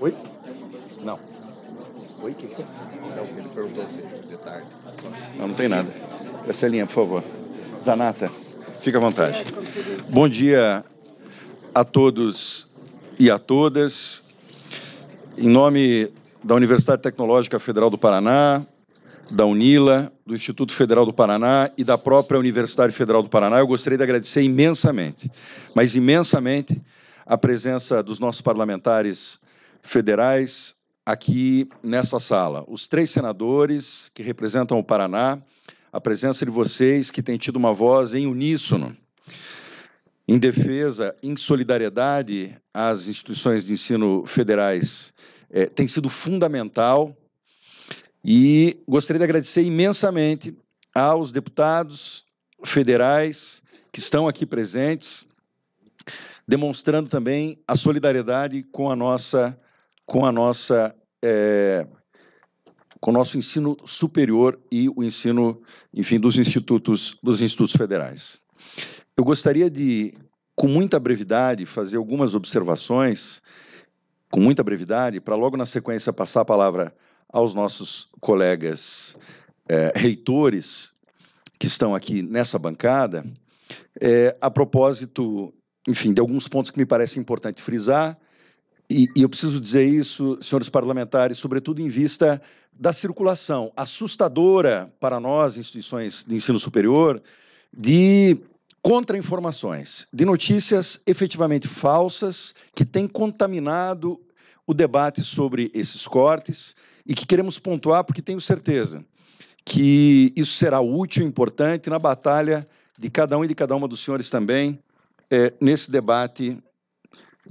Oi? Não. Oi, que que é? Ele perguntou se de tarde. Não, não tem nada. Essa linha, por favor. Zanata, fica à vontade. Bom dia a todos e a todas. Em nome da Universidade Tecnológica Federal do Paraná, da UNILA, do Instituto Federal do Paraná e da própria Universidade Federal do Paraná. Eu gostaria de agradecer imensamente, mas imensamente, a presença dos nossos parlamentares federais aqui nessa sala. Os três senadores que representam o Paraná, a presença de vocês que têm tido uma voz em uníssono, em defesa, em solidariedade às instituições de ensino federais, é, tem sido fundamental e gostaria de agradecer imensamente aos deputados federais que estão aqui presentes, demonstrando também a solidariedade com a nossa, com a nossa, é, com o nosso ensino superior e o ensino, enfim, dos institutos, dos institutos federais. Eu gostaria de, com muita brevidade, fazer algumas observações, com muita brevidade, para logo na sequência passar a palavra aos nossos colegas é, reitores que estão aqui nessa bancada, é, a propósito, enfim, de alguns pontos que me parece importante frisar, e, e eu preciso dizer isso, senhores parlamentares, sobretudo em vista da circulação assustadora para nós, instituições de ensino superior, de contra-informações, de notícias efetivamente falsas que têm contaminado o debate sobre esses cortes e que queremos pontuar porque tenho certeza que isso será útil e importante na batalha de cada um e de cada uma dos senhores também é, nesse debate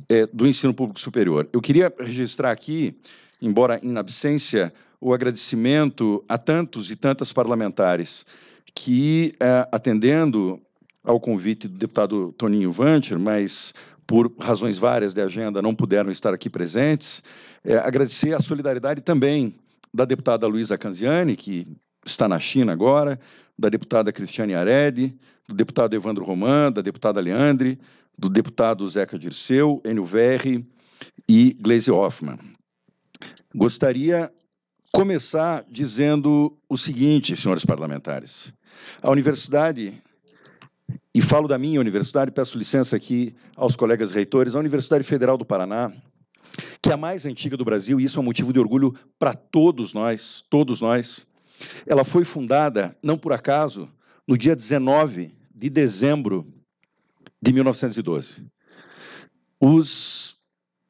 é, do ensino público superior. Eu queria registrar aqui, embora em absência, o agradecimento a tantos e tantas parlamentares que, é, atendendo ao convite do deputado Toninho Vanter, mas por razões várias de agenda não puderam estar aqui presentes, é, agradecer a solidariedade também da deputada Luísa Canziani, que está na China agora, da deputada Cristiane Arede, do deputado Evandro Roman, da deputada Leandre, do deputado Zeca Dirceu, Enio Verri e Gleise Hoffmann. Gostaria começar dizendo o seguinte, senhores parlamentares. A universidade, e falo da minha universidade, peço licença aqui aos colegas reitores, a Universidade Federal do Paraná que é a mais antiga do Brasil, e isso é um motivo de orgulho para todos nós, todos nós. Ela foi fundada, não por acaso, no dia 19 de dezembro de 1912. Os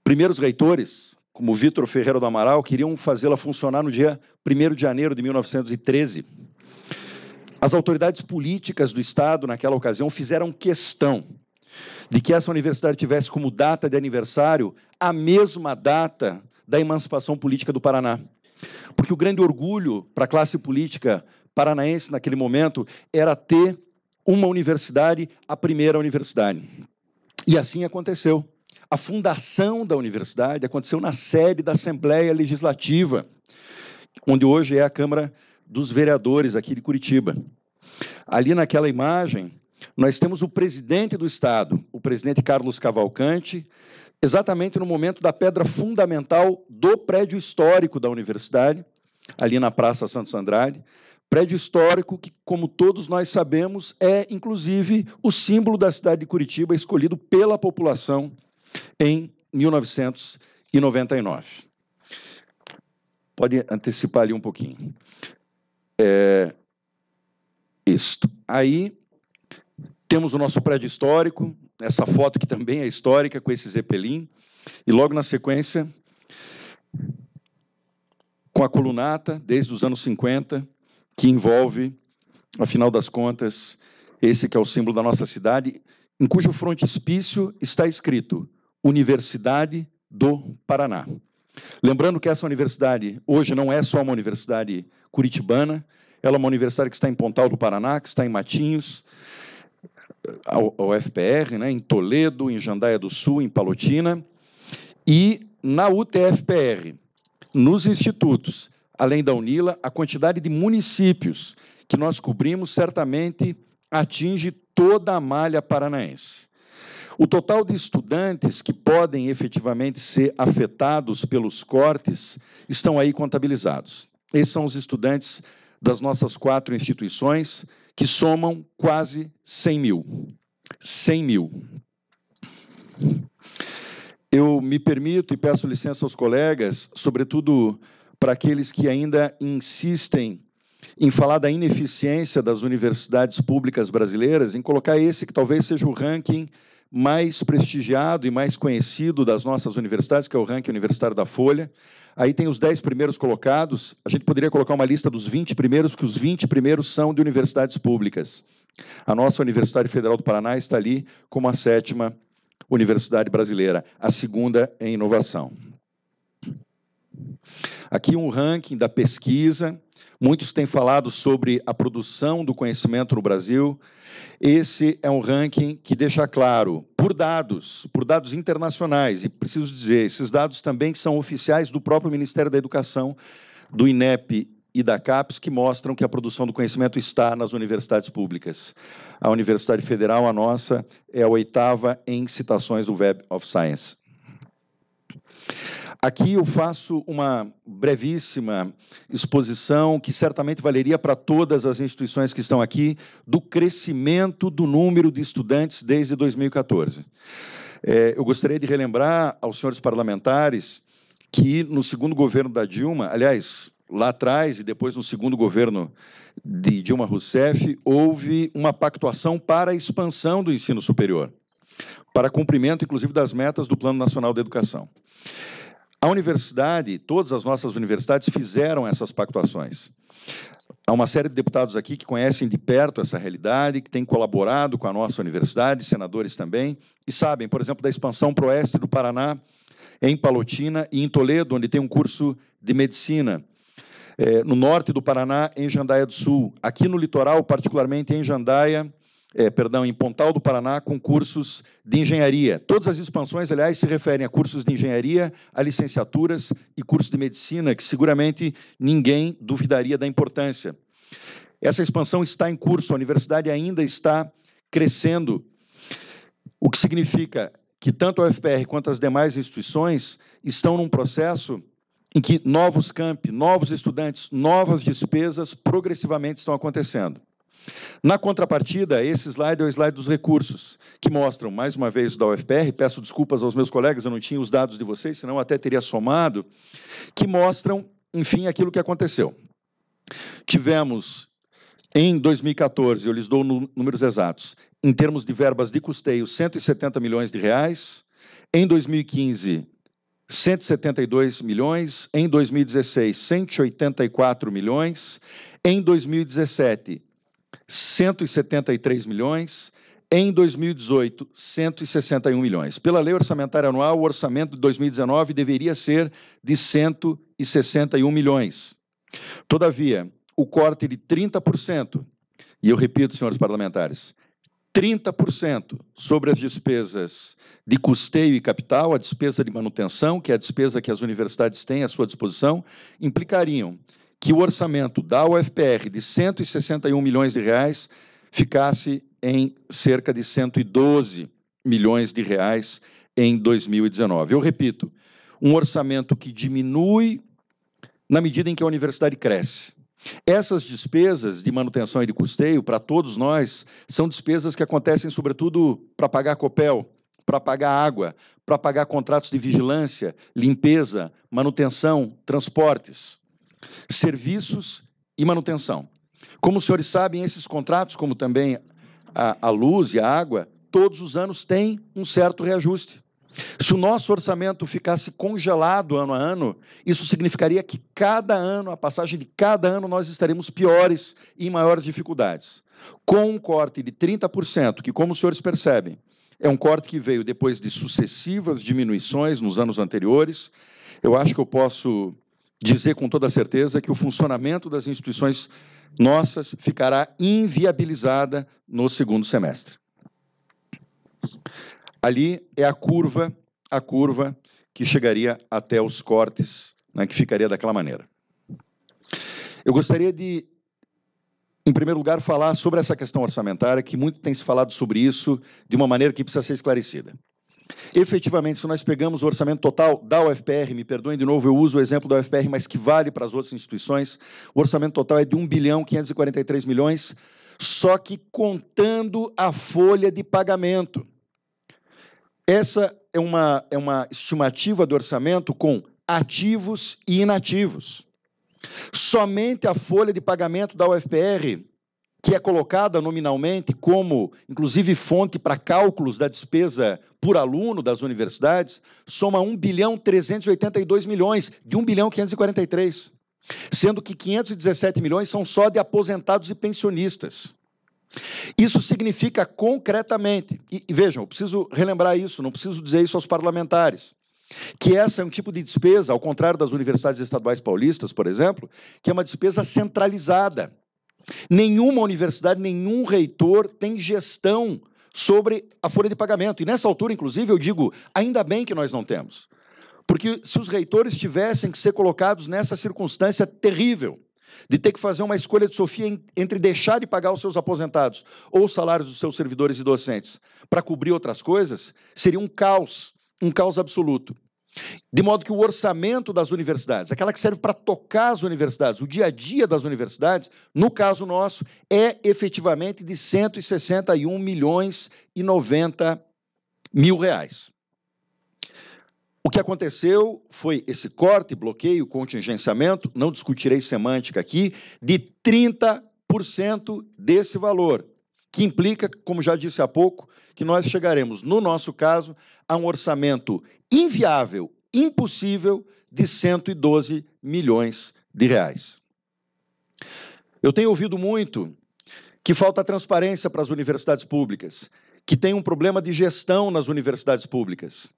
primeiros reitores, como Vitor Ferreira do Amaral, queriam fazê-la funcionar no dia 1 de janeiro de 1913. As autoridades políticas do Estado, naquela ocasião, fizeram questão de que essa universidade tivesse como data de aniversário a mesma data da emancipação política do Paraná. Porque o grande orgulho para a classe política paranaense naquele momento era ter uma universidade, a primeira universidade. E assim aconteceu. A fundação da universidade aconteceu na sede da Assembleia Legislativa, onde hoje é a Câmara dos Vereadores aqui de Curitiba. Ali naquela imagem, nós temos o presidente do Estado, o presidente Carlos Cavalcante, exatamente no momento da pedra fundamental do prédio histórico da universidade, ali na Praça Santos Andrade. Prédio histórico que, como todos nós sabemos, é inclusive o símbolo da cidade de Curitiba, escolhido pela população em 1999. Pode antecipar ali um pouquinho. É, isto. Aí temos o nosso prédio histórico, essa foto que também é histórica, com esse Zeppelin. E logo na sequência, com a colunata, desde os anos 50, que envolve, afinal das contas, esse que é o símbolo da nossa cidade, em cujo frontispício está escrito Universidade do Paraná. Lembrando que essa universidade hoje não é só uma universidade curitibana, ela é uma universidade que está em Pontal do Paraná, que está em Matinhos, ao, UFPR, FPR, né, em Toledo, em Jandaia do Sul, em Palotina, e na UTFPR, nos institutos, além da UNILA, a quantidade de municípios que nós cobrimos certamente atinge toda a malha paranaense. O total de estudantes que podem efetivamente ser afetados pelos cortes estão aí contabilizados. Esses são os estudantes das nossas quatro instituições que somam quase 100 mil. 100 mil. Eu me permito e peço licença aos colegas, sobretudo para aqueles que ainda insistem em falar da ineficiência das universidades públicas brasileiras, em colocar esse que talvez seja o ranking mais prestigiado e mais conhecido das nossas universidades, que é o ranking universitário da Folha. Aí tem os 10 primeiros colocados. A gente poderia colocar uma lista dos 20 primeiros, que os 20 primeiros são de universidades públicas. A nossa Universidade Federal do Paraná está ali como a sétima universidade brasileira, a segunda em inovação. Aqui um ranking da pesquisa Muitos têm falado sobre a produção do conhecimento no Brasil. Esse é um ranking que deixa claro, por dados, por dados internacionais, e preciso dizer, esses dados também são oficiais do próprio Ministério da Educação, do INEP e da CAPES, que mostram que a produção do conhecimento está nas universidades públicas. A Universidade Federal, a nossa, é a oitava em citações do Web of Science. Aqui eu faço uma brevíssima exposição que certamente valeria para todas as instituições que estão aqui do crescimento do número de estudantes desde 2014. É, eu gostaria de relembrar aos senhores parlamentares que no segundo governo da Dilma, aliás, lá atrás e depois no segundo governo de Dilma Rousseff, houve uma pactuação para a expansão do ensino superior, para cumprimento, inclusive, das metas do Plano Nacional de Educação. A universidade, todas as nossas universidades fizeram essas pactuações. Há uma série de deputados aqui que conhecem de perto essa realidade, que têm colaborado com a nossa universidade, senadores também, e sabem, por exemplo, da expansão para o oeste do Paraná, em Palotina e em Toledo, onde tem um curso de medicina. É, no norte do Paraná, em Jandaia do Sul. Aqui no litoral, particularmente em Jandaia, é, perdão, em Pontal do Paraná, com cursos de engenharia. Todas as expansões, aliás, se referem a cursos de engenharia, a licenciaturas e cursos de medicina, que seguramente ninguém duvidaria da importância. Essa expansão está em curso, a universidade ainda está crescendo, o que significa que tanto a UFPR quanto as demais instituições estão num processo em que novos campi, novos estudantes, novas despesas progressivamente estão acontecendo. Na contrapartida, esse slide é o slide dos recursos, que mostram, mais uma vez, da UFPR, peço desculpas aos meus colegas, eu não tinha os dados de vocês, senão eu até teria somado, que mostram, enfim, aquilo que aconteceu. Tivemos, em 2014, eu lhes dou números exatos, em termos de verbas de custeio, 170 milhões de reais. Em 2015, 172 milhões. Em 2016, 184 milhões. Em 2017, 173 milhões. Em 2018, 161 milhões. Pela lei orçamentária anual, o orçamento de 2019 deveria ser de 161 milhões. Todavia, o corte de 30%, e eu repito, senhores parlamentares, 30% sobre as despesas de custeio e capital, a despesa de manutenção, que é a despesa que as universidades têm à sua disposição, implicariam que o orçamento da UFPR de 161 milhões de reais ficasse em cerca de 112 milhões de reais em 2019. Eu repito, um orçamento que diminui na medida em que a universidade cresce. Essas despesas de manutenção e de custeio, para todos nós, são despesas que acontecem sobretudo para pagar copel, para pagar água, para pagar contratos de vigilância, limpeza, manutenção, transportes serviços e manutenção. Como os senhores sabem, esses contratos, como também a, a luz e a água, todos os anos têm um certo reajuste. Se o nosso orçamento ficasse congelado ano a ano, isso significaria que cada ano, a passagem de cada ano, nós estaremos piores e em maiores dificuldades. Com um corte de 30%, que, como os senhores percebem, é um corte que veio depois de sucessivas diminuições nos anos anteriores, eu acho que eu posso dizer com toda certeza que o funcionamento das instituições nossas ficará inviabilizada no segundo semestre. Ali é a curva, a curva que chegaria até os cortes, né, que ficaria daquela maneira. Eu gostaria de, em primeiro lugar, falar sobre essa questão orçamentária, que muito tem se falado sobre isso de uma maneira que precisa ser esclarecida. Efetivamente, se nós pegamos o orçamento total da UFPR, me perdoem de novo, eu uso o exemplo da UFPR, mas que vale para as outras instituições, o orçamento total é de 1 bilhão 543 milhões, só que contando a folha de pagamento. Essa é uma, é uma estimativa do orçamento com ativos e inativos. Somente a folha de pagamento da UFPR que é colocada nominalmente como, inclusive, fonte para cálculos da despesa por aluno das universidades, soma 1 bilhão 382 milhões de 1 bilhão 543, sendo que 517 milhões são só de aposentados e pensionistas. Isso significa concretamente, e, vejam, eu preciso relembrar isso, não preciso dizer isso aos parlamentares, que essa é um tipo de despesa, ao contrário das universidades estaduais paulistas, por exemplo, que é uma despesa centralizada Nenhuma universidade, nenhum reitor tem gestão sobre a folha de pagamento. E nessa altura, inclusive, eu digo, ainda bem que nós não temos. Porque se os reitores tivessem que ser colocados nessa circunstância terrível de ter que fazer uma escolha de Sofia entre deixar de pagar os seus aposentados ou os salários dos seus servidores e docentes para cobrir outras coisas, seria um caos, um caos absoluto. De modo que o orçamento das universidades, aquela que serve para tocar as universidades, o dia a dia das universidades, no caso nosso, é efetivamente de 161 milhões e 90 mil reais. O que aconteceu foi esse corte, bloqueio, contingenciamento, não discutirei semântica aqui, de 30% desse valor que implica, como já disse há pouco, que nós chegaremos, no nosso caso, a um orçamento inviável, impossível, de 112 milhões de reais. Eu tenho ouvido muito que falta transparência para as universidades públicas, que tem um problema de gestão nas universidades públicas.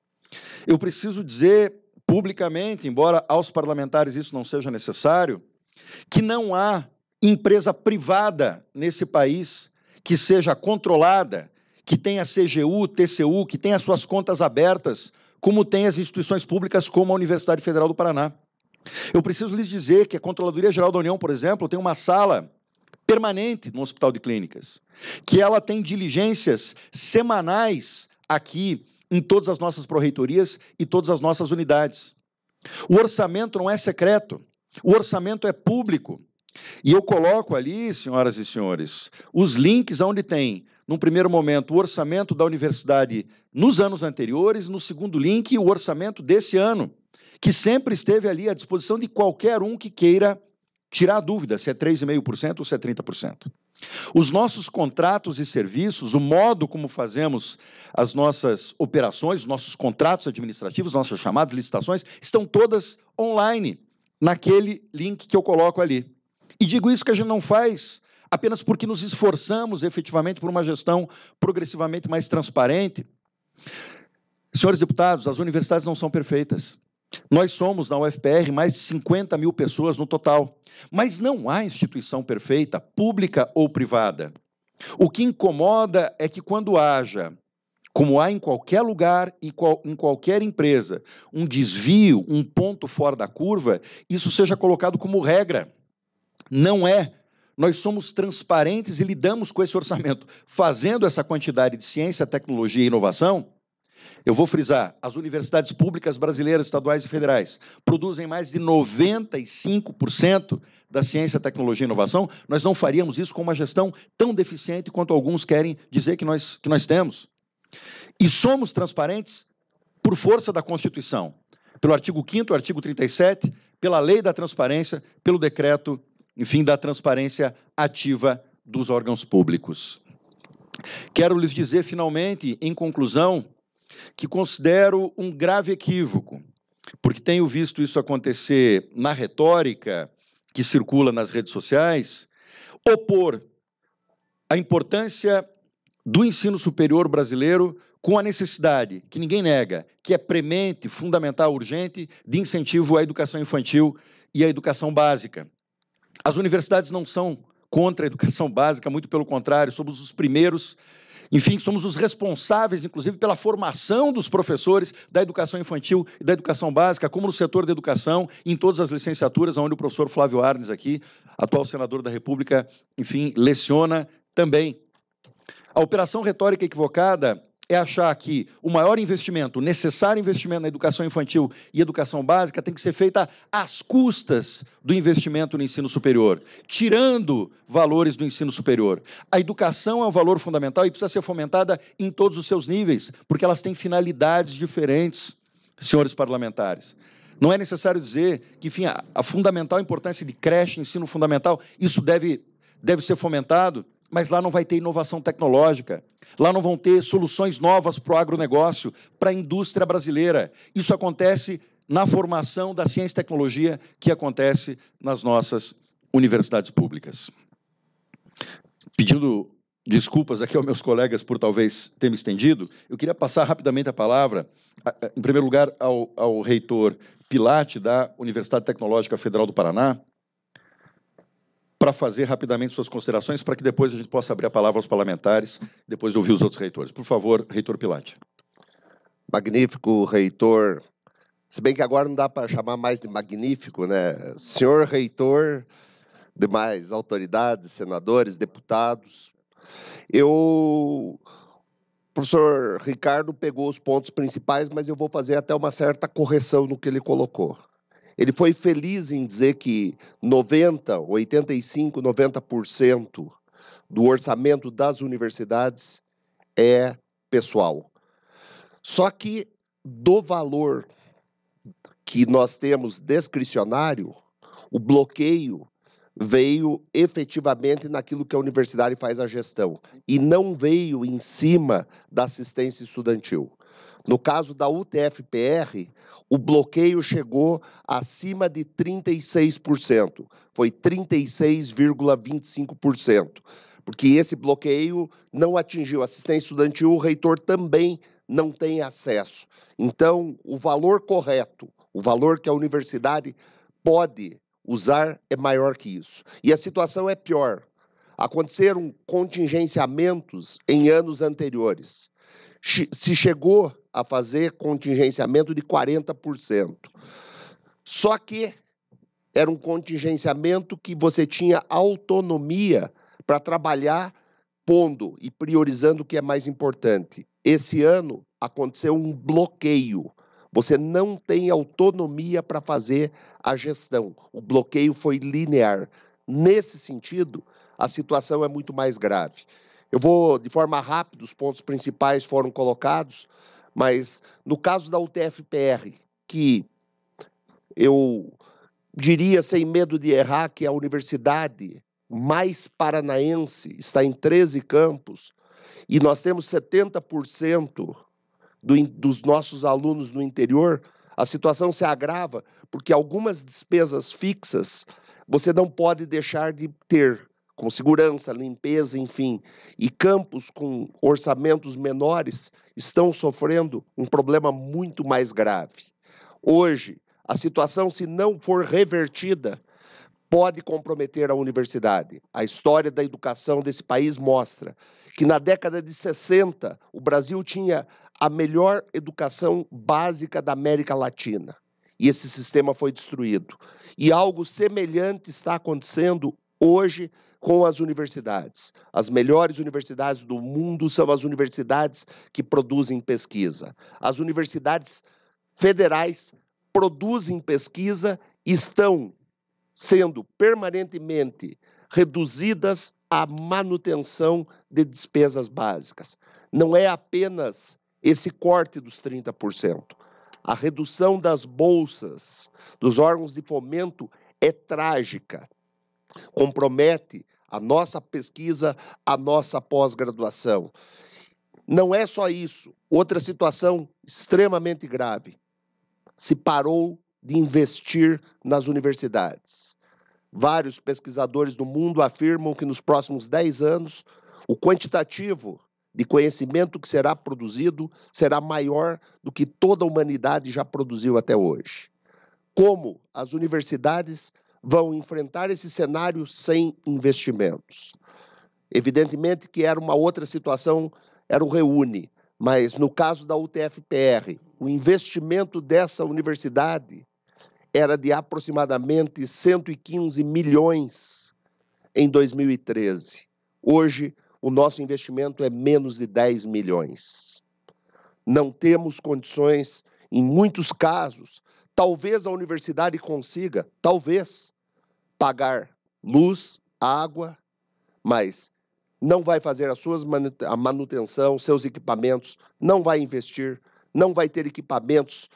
Eu preciso dizer publicamente, embora aos parlamentares isso não seja necessário, que não há empresa privada nesse país que seja controlada, que tenha CGU, TCU, que tenha suas contas abertas, como tem as instituições públicas como a Universidade Federal do Paraná. Eu preciso lhes dizer que a Controladoria Geral da União, por exemplo, tem uma sala permanente no Hospital de Clínicas, que ela tem diligências semanais aqui em todas as nossas proreitorias e todas as nossas unidades. O orçamento não é secreto, o orçamento é público. E eu coloco ali, senhoras e senhores, os links onde tem, num primeiro momento, o orçamento da universidade nos anos anteriores, no segundo link, o orçamento desse ano, que sempre esteve ali à disposição de qualquer um que queira tirar dúvida se é 3,5% ou se é 30%. Os nossos contratos e serviços, o modo como fazemos as nossas operações, nossos contratos administrativos, nossas chamadas licitações, estão todas online, naquele link que eu coloco ali. E digo isso que a gente não faz apenas porque nos esforçamos efetivamente por uma gestão progressivamente mais transparente. Senhores deputados, as universidades não são perfeitas. Nós somos, na UFPR, mais de 50 mil pessoas no total. Mas não há instituição perfeita, pública ou privada. O que incomoda é que quando haja, como há em qualquer lugar e qual, em qualquer empresa, um desvio, um ponto fora da curva, isso seja colocado como regra. Não é. Nós somos transparentes e lidamos com esse orçamento. Fazendo essa quantidade de ciência, tecnologia e inovação, eu vou frisar: as universidades públicas brasileiras, estaduais e federais produzem mais de 95% da ciência, tecnologia e inovação. Nós não faríamos isso com uma gestão tão deficiente quanto alguns querem dizer que nós, que nós temos. E somos transparentes por força da Constituição, pelo artigo 5, artigo 37, pela lei da transparência, pelo decreto enfim, da transparência ativa dos órgãos públicos. Quero lhes dizer, finalmente, em conclusão, que considero um grave equívoco, porque tenho visto isso acontecer na retórica que circula nas redes sociais, opor a importância do ensino superior brasileiro com a necessidade, que ninguém nega, que é premente, fundamental, urgente, de incentivo à educação infantil e à educação básica. As universidades não são contra a educação básica, muito pelo contrário, somos os primeiros, enfim, somos os responsáveis, inclusive, pela formação dos professores da educação infantil e da educação básica, como no setor da educação, em todas as licenciaturas, onde o professor Flávio Arnes, aqui, atual senador da República, enfim, leciona também. A operação retórica equivocada é achar que o maior investimento, o necessário investimento na educação infantil e educação básica tem que ser feita às custas do investimento no ensino superior, tirando valores do ensino superior. A educação é um valor fundamental e precisa ser fomentada em todos os seus níveis, porque elas têm finalidades diferentes, senhores parlamentares. Não é necessário dizer que, enfim, a, a fundamental importância de creche, ensino fundamental, isso deve, deve ser fomentado mas lá não vai ter inovação tecnológica, lá não vão ter soluções novas para o agronegócio, para a indústria brasileira. Isso acontece na formação da ciência e tecnologia que acontece nas nossas universidades públicas. Pedindo desculpas aqui aos meus colegas por talvez ter me estendido, eu queria passar rapidamente a palavra, em primeiro lugar, ao, ao reitor Pilate, da Universidade Tecnológica Federal do Paraná, para fazer rapidamente suas considerações, para que depois a gente possa abrir a palavra aos parlamentares, depois de ouvir os outros reitores. Por favor, reitor Pilate. Magnífico, reitor. Se bem que agora não dá para chamar mais de magnífico, né? Senhor reitor, demais autoridades, senadores, deputados. Eu o professor Ricardo pegou os pontos principais, mas eu vou fazer até uma certa correção no que ele colocou. Ele foi feliz em dizer que 90, 85, 90% do orçamento das universidades é pessoal. Só que do valor que nós temos discricionário, o bloqueio veio efetivamente naquilo que a universidade faz a gestão e não veio em cima da assistência estudantil. No caso da UTFPR, o bloqueio chegou acima de 36%, foi 36,25%, porque esse bloqueio não atingiu assistência estudantil, o reitor também não tem acesso. Então, o valor correto, o valor que a universidade pode usar é maior que isso. E a situação é pior. Aconteceram contingenciamentos em anos anteriores. Se chegou a fazer contingenciamento de 40%. Só que era um contingenciamento que você tinha autonomia para trabalhar pondo e priorizando o que é mais importante. Esse ano aconteceu um bloqueio. Você não tem autonomia para fazer a gestão. O bloqueio foi linear. Nesse sentido, a situação é muito mais grave. Eu vou, de forma rápida, os pontos principais foram colocados. Mas no caso da UTFPR, que eu diria sem medo de errar que é a universidade mais paranaense está em 13 campos e nós temos 70% do, dos nossos alunos no interior, a situação se agrava porque algumas despesas fixas você não pode deixar de ter com segurança, limpeza, enfim, e campos com orçamentos menores estão sofrendo um problema muito mais grave. Hoje, a situação, se não for revertida, pode comprometer a universidade. A história da educação desse país mostra que na década de 60 o Brasil tinha a melhor educação básica da América Latina e esse sistema foi destruído. E algo semelhante está acontecendo hoje com as universidades. As melhores universidades do mundo são as universidades que produzem pesquisa. As universidades federais produzem pesquisa e estão sendo permanentemente reduzidas à manutenção de despesas básicas. Não é apenas esse corte dos 30%. A redução das bolsas dos órgãos de fomento é trágica compromete a nossa pesquisa, a nossa pós-graduação. Não é só isso. Outra situação extremamente grave. Se parou de investir nas universidades. Vários pesquisadores do mundo afirmam que nos próximos 10 anos, o quantitativo de conhecimento que será produzido será maior do que toda a humanidade já produziu até hoje. Como as universidades vão enfrentar esse cenário sem investimentos. Evidentemente que era uma outra situação, era o Reúne, mas no caso da UTFPR, o investimento dessa universidade era de aproximadamente 115 milhões em 2013. Hoje, o nosso investimento é menos de 10 milhões. Não temos condições, em muitos casos, talvez a universidade consiga, talvez, pagar luz, água, mas não vai fazer as suas a manutenção, seus equipamentos, não vai investir, não vai ter equipamentos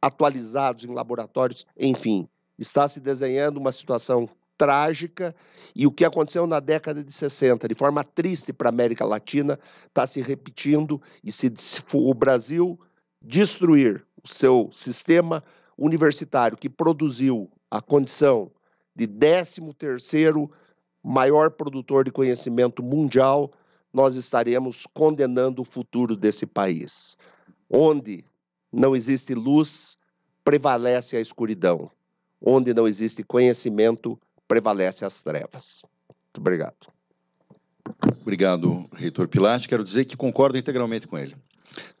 atualizados em laboratórios, enfim, está se desenhando uma situação trágica e o que aconteceu na década de 60, de forma triste para a América Latina, está se repetindo e se, se o Brasil destruir o seu sistema universitário que produziu a condição de 13º maior produtor de conhecimento mundial, nós estaremos condenando o futuro desse país. Onde não existe luz, prevalece a escuridão. Onde não existe conhecimento, prevalece as trevas. Muito obrigado. Obrigado, reitor Pilate. Quero dizer que concordo integralmente com ele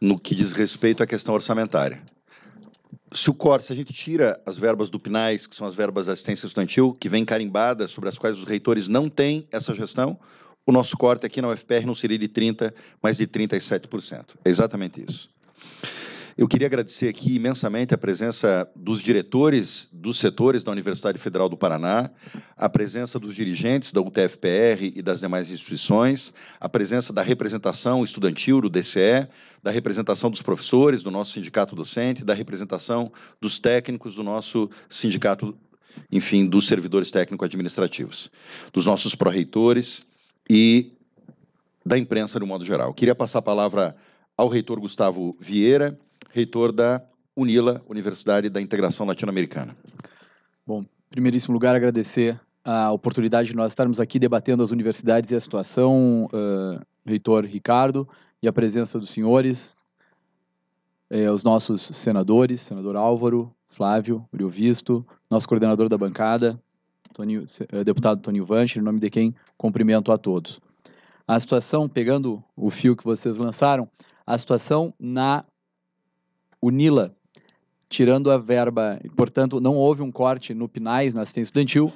no que diz respeito à questão orçamentária. Se o COR, se a gente tira as verbas do PNAES, que são as verbas da assistência estudantil, que vem carimbada, sobre as quais os reitores não têm essa gestão, o nosso corte aqui na UFPR não seria de 30%, mas de 37%. É exatamente isso. Eu queria agradecer aqui imensamente a presença dos diretores dos setores da Universidade Federal do Paraná, a presença dos dirigentes da UTFPR e das demais instituições, a presença da representação estudantil do DCE, da representação dos professores do nosso sindicato docente, da representação dos técnicos do nosso sindicato, enfim, dos servidores técnico-administrativos, dos nossos pró-reitores e da imprensa de um modo geral. Eu queria passar a palavra ao reitor Gustavo Vieira reitor da UNILA, Universidade da Integração Latino-Americana. Bom, primeiríssimo lugar, agradecer a oportunidade de nós estarmos aqui debatendo as universidades e a situação, uh, reitor Ricardo, e a presença dos senhores, eh, os nossos senadores, senador Álvaro, Flávio, Visto, nosso coordenador da bancada, eh, deputado Toninho Vanche, em nome de quem cumprimento a todos. A situação, pegando o fio que vocês lançaram, a situação na o NILA, tirando a verba, portanto, não houve um corte no PNAES, na assistência estudantil,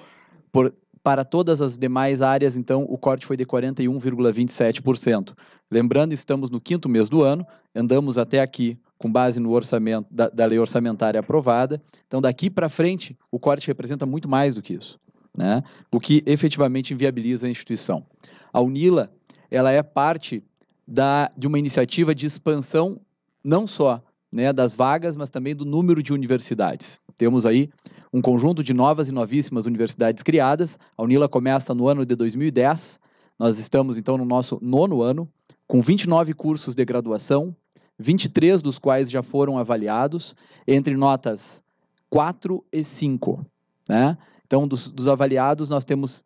por, para todas as demais áreas, então, o corte foi de 41,27%. Lembrando, estamos no quinto mês do ano, andamos até aqui com base no orçamento da, da lei orçamentária aprovada. Então, daqui para frente, o corte representa muito mais do que isso, né? o que efetivamente inviabiliza a instituição. A UNILA ela é parte da, de uma iniciativa de expansão não só né, das vagas, mas também do número de universidades. Temos aí um conjunto de novas e novíssimas universidades criadas. A UNILA começa no ano de 2010. Nós estamos, então, no nosso nono ano, com 29 cursos de graduação, 23 dos quais já foram avaliados, entre notas 4 e 5. Né? Então, dos, dos avaliados, nós temos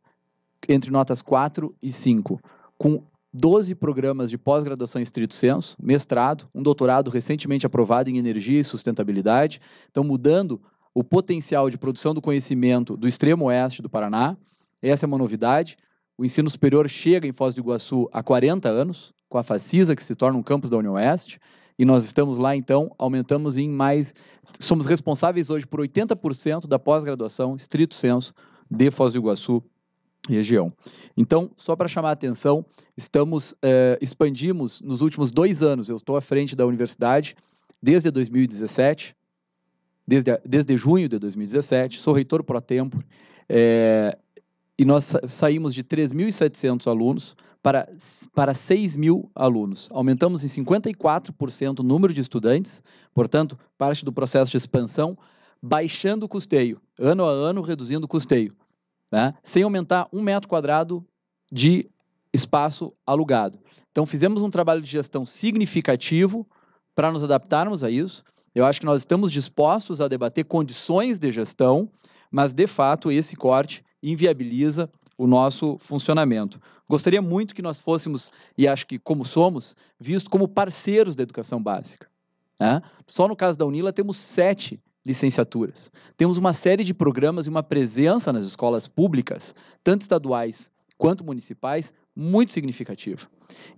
entre notas 4 e 5, com 12 programas de pós-graduação em estrito senso, mestrado, um doutorado recentemente aprovado em energia e sustentabilidade, estão mudando o potencial de produção do conhecimento do extremo oeste do Paraná. Essa é uma novidade. O ensino superior chega em Foz do Iguaçu há 40 anos, com a Facisa, que se torna um campus da União Oeste, e nós estamos lá, então, aumentamos em mais. Somos responsáveis hoje por 80% da pós-graduação, estrito senso, de Foz do Iguaçu região. Então, só para chamar a atenção, estamos eh, expandimos nos últimos dois anos. Eu estou à frente da universidade desde 2017, desde, desde junho de 2017. Sou reitor pro tempo eh, e nós saímos de 3.700 alunos para para 6.000 alunos. Aumentamos em 54% o número de estudantes. Portanto, parte do processo de expansão baixando o custeio, ano a ano reduzindo o custeio né? sem aumentar um metro quadrado de espaço alugado. Então, fizemos um trabalho de gestão significativo para nos adaptarmos a isso. Eu acho que nós estamos dispostos a debater condições de gestão, mas, de fato, esse corte inviabiliza o nosso funcionamento. Gostaria muito que nós fôssemos, e acho que como somos, vistos como parceiros da educação básica. Né? Só no caso da Unila temos sete licenciaturas. Temos uma série de programas e uma presença nas escolas públicas, tanto estaduais quanto municipais, muito significativa.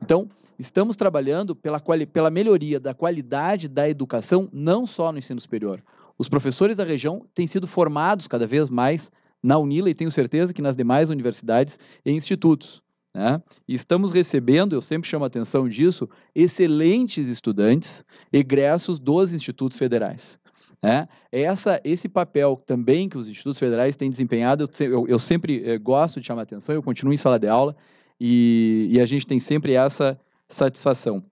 Então, estamos trabalhando pela, pela melhoria da qualidade da educação, não só no ensino superior. Os professores da região têm sido formados cada vez mais na Unila e tenho certeza que nas demais universidades e institutos. Né? E estamos recebendo, eu sempre chamo a atenção disso, excelentes estudantes egressos dos institutos federais é Essa, esse papel também que os institutos federais têm desempenhado, eu, eu sempre eh, gosto de chamar atenção, eu continuo em sala de aula e, e a gente tem sempre essa satisfação.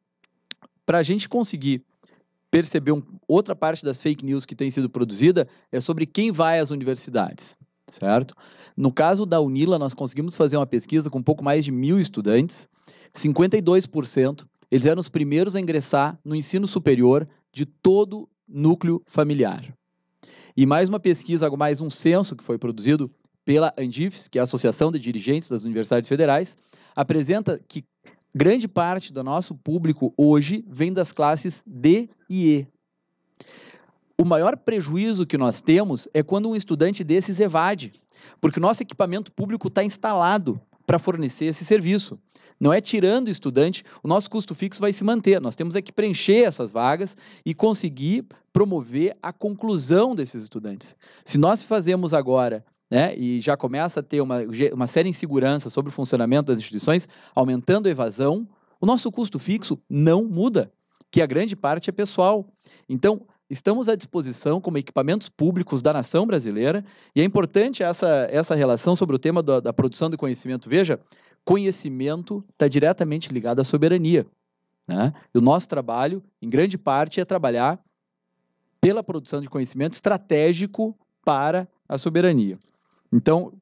Para a gente conseguir perceber um, outra parte das fake news que tem sido produzida, é sobre quem vai às universidades, certo? No caso da UNILA, nós conseguimos fazer uma pesquisa com um pouco mais de mil estudantes, 52%, eles eram os primeiros a ingressar no ensino superior de todo núcleo familiar. E mais uma pesquisa, mais um censo que foi produzido pela Andifes, que é a Associação de Dirigentes das Universidades Federais, apresenta que grande parte do nosso público hoje vem das classes D e E. O maior prejuízo que nós temos é quando um estudante desses evade, porque o nosso equipamento público está instalado para fornecer esse serviço não é tirando o estudante, o nosso custo fixo vai se manter. Nós temos é que preencher essas vagas e conseguir promover a conclusão desses estudantes. Se nós fazemos agora né, e já começa a ter uma, uma séria insegurança sobre o funcionamento das instituições, aumentando a evasão, o nosso custo fixo não muda, que a grande parte é pessoal. Então, estamos à disposição como equipamentos públicos da nação brasileira, e é importante essa, essa relação sobre o tema da, da produção de conhecimento. Veja, conhecimento está diretamente ligado à soberania. Né? E o nosso trabalho, em grande parte, é trabalhar pela produção de conhecimento estratégico para a soberania. Então,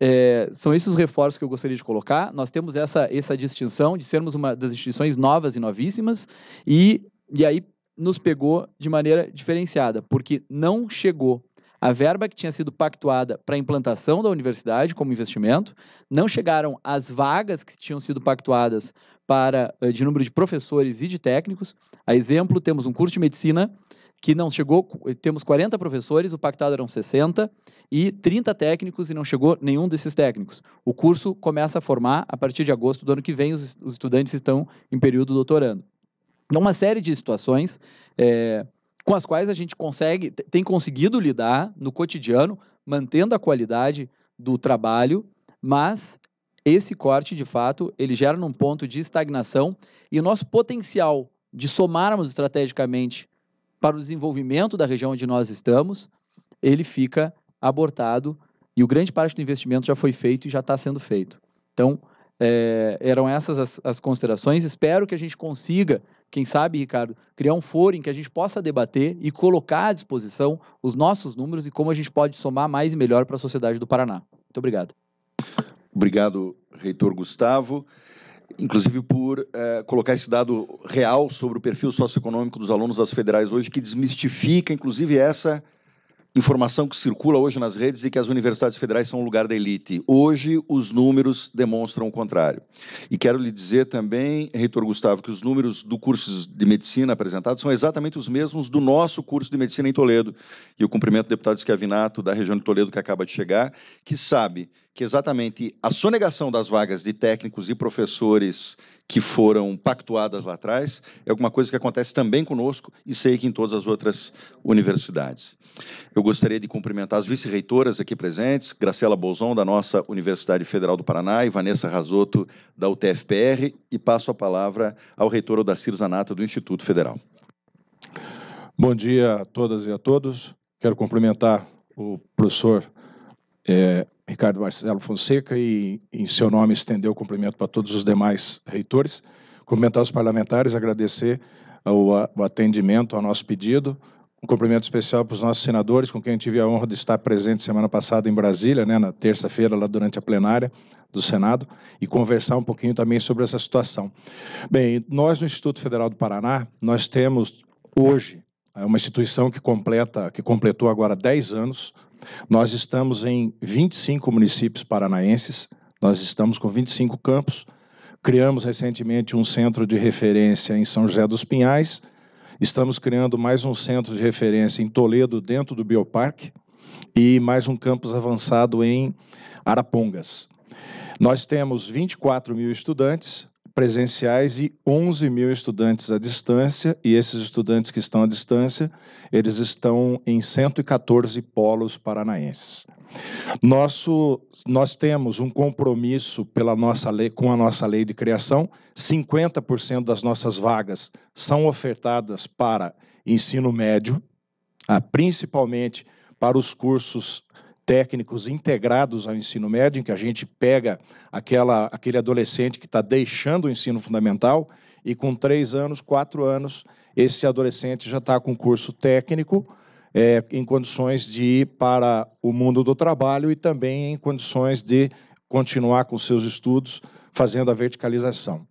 é, são esses os reforços que eu gostaria de colocar. Nós temos essa, essa distinção de sermos uma das instituições novas e novíssimas, e, e aí nos pegou de maneira diferenciada, porque não chegou a verba que tinha sido pactuada para a implantação da universidade como investimento, não chegaram as vagas que tinham sido pactuadas para eh, de número de professores e de técnicos. A exemplo, temos um curso de medicina que não chegou, eh, temos 40 professores, o pactado eram 60, e 30 técnicos e não chegou nenhum desses técnicos. O curso começa a formar a partir de agosto do ano que vem, os, os estudantes estão em período doutorando. Então, uma série de situações é, com as quais a gente consegue, tem conseguido lidar no cotidiano, mantendo a qualidade do trabalho, mas esse corte, de fato, ele gera num ponto de estagnação e o nosso potencial de somarmos estrategicamente para o desenvolvimento da região onde nós estamos, ele fica abortado e o grande parte do investimento já foi feito e já está sendo feito. Então, é, eram essas as, as, considerações. Espero que a gente consiga, quem sabe, Ricardo, criar um foro em que a gente possa debater e colocar à disposição os nossos números e como a gente pode somar mais e melhor para a sociedade do Paraná. Muito obrigado. Obrigado, reitor Gustavo. Inclusive por é, colocar esse dado real sobre o perfil socioeconômico dos alunos das federais hoje, que desmistifica, inclusive, essa informação que circula hoje nas redes e que as universidades federais são o lugar da elite. Hoje, os números demonstram o contrário. E quero lhe dizer também, reitor Gustavo, que os números do curso de medicina apresentados são exatamente os mesmos do nosso curso de medicina em Toledo. E eu cumprimento o deputado Esquiavinato, da região de Toledo, que acaba de chegar, que sabe que exatamente a sonegação das vagas de técnicos e professores que foram pactuadas lá atrás, é alguma coisa que acontece também conosco e sei que em todas as outras universidades. Eu gostaria de cumprimentar as vice-reitoras aqui presentes, Graciela Bolzon, da nossa Universidade Federal do Paraná, e Vanessa Rasoto, da UTFPR, e passo a palavra ao reitor Odacir Zanata, do Instituto Federal. Bom dia a todas e a todos. Quero cumprimentar o professor é, Ricardo Marcelo Fonseca, e em seu nome estender o cumprimento para todos os demais reitores, cumprimentar os parlamentares, agradecer o atendimento ao nosso pedido, um cumprimento especial para os nossos senadores, com quem tive a honra de estar presente semana passada em Brasília, né, na terça-feira, lá durante a plenária do Senado, e conversar um pouquinho também sobre essa situação. Bem, nós no Instituto Federal do Paraná, nós temos hoje é uma instituição que completa, que completou agora 10 anos, nós estamos em 25 municípios paranaenses, nós estamos com 25 campos. Criamos recentemente um centro de referência em São José dos Pinhais. Estamos criando mais um centro de referência em Toledo, dentro do Bioparque, e mais um campus avançado em Arapongas. Nós temos 24 mil estudantes, presenciais e 11 mil estudantes à distância, e esses estudantes que estão à distância, eles estão em 114 polos paranaenses. Nosso, nós temos um compromisso pela nossa lei, com a nossa lei de criação, 50% das nossas vagas são ofertadas para ensino médio, ah, principalmente para os cursos técnicos integrados ao ensino médio, em que a gente pega aquela, aquele adolescente que está deixando o ensino fundamental e com três anos, quatro anos, esse adolescente já está com curso técnico, é, em condições de ir para o mundo do trabalho e também em condições de continuar com seus estudos fazendo a verticalização.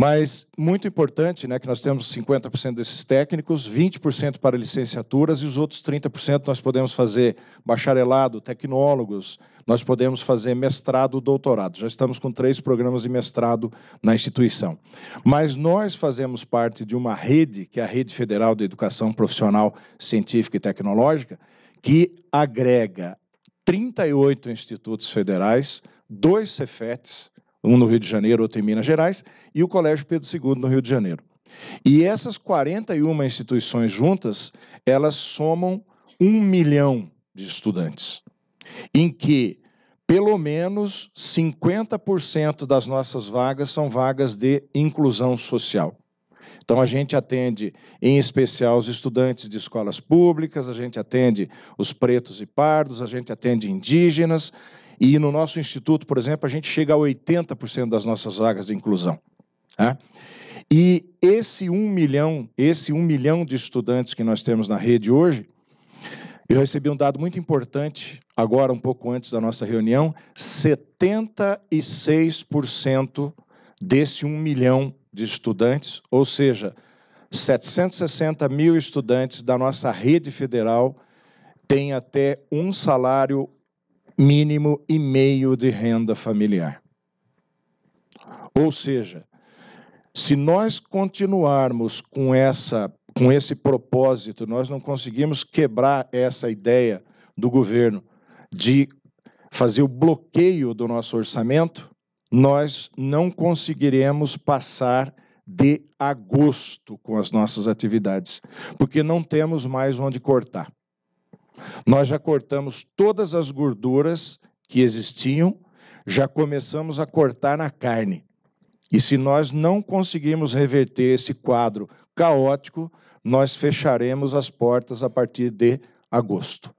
Mas muito importante né, que nós temos 50% desses técnicos, 20% para licenciaturas e os outros 30% nós podemos fazer bacharelado, tecnólogos, nós podemos fazer mestrado, doutorado. Já estamos com três programas de mestrado na instituição. Mas nós fazemos parte de uma rede, que é a Rede Federal de Educação Profissional Científica e Tecnológica, que agrega 38 institutos federais, dois CEFETs, um no Rio de Janeiro, outro em Minas Gerais, e o Colégio Pedro II, no Rio de Janeiro. E essas 41 instituições juntas, elas somam um milhão de estudantes, em que pelo menos 50% das nossas vagas são vagas de inclusão social. Então, a gente atende, em especial, os estudantes de escolas públicas, a gente atende os pretos e pardos, a gente atende indígenas, e no nosso instituto, por exemplo, a gente chega a 80% das nossas vagas de inclusão. Né? E esse um milhão, esse um milhão de estudantes que nós temos na rede hoje, eu recebi um dado muito importante agora, um pouco antes da nossa reunião: 76% desse um milhão de estudantes, ou seja, 760 mil estudantes da nossa rede federal têm até um salário mínimo e meio de renda familiar. Ou seja, se nós continuarmos com, essa, com esse propósito, nós não conseguimos quebrar essa ideia do governo de fazer o bloqueio do nosso orçamento, nós não conseguiremos passar de agosto com as nossas atividades, porque não temos mais onde cortar. Nós já cortamos todas as gorduras que existiam, já começamos a cortar na carne. E se nós não conseguirmos reverter esse quadro caótico, nós fecharemos as portas a partir de agosto.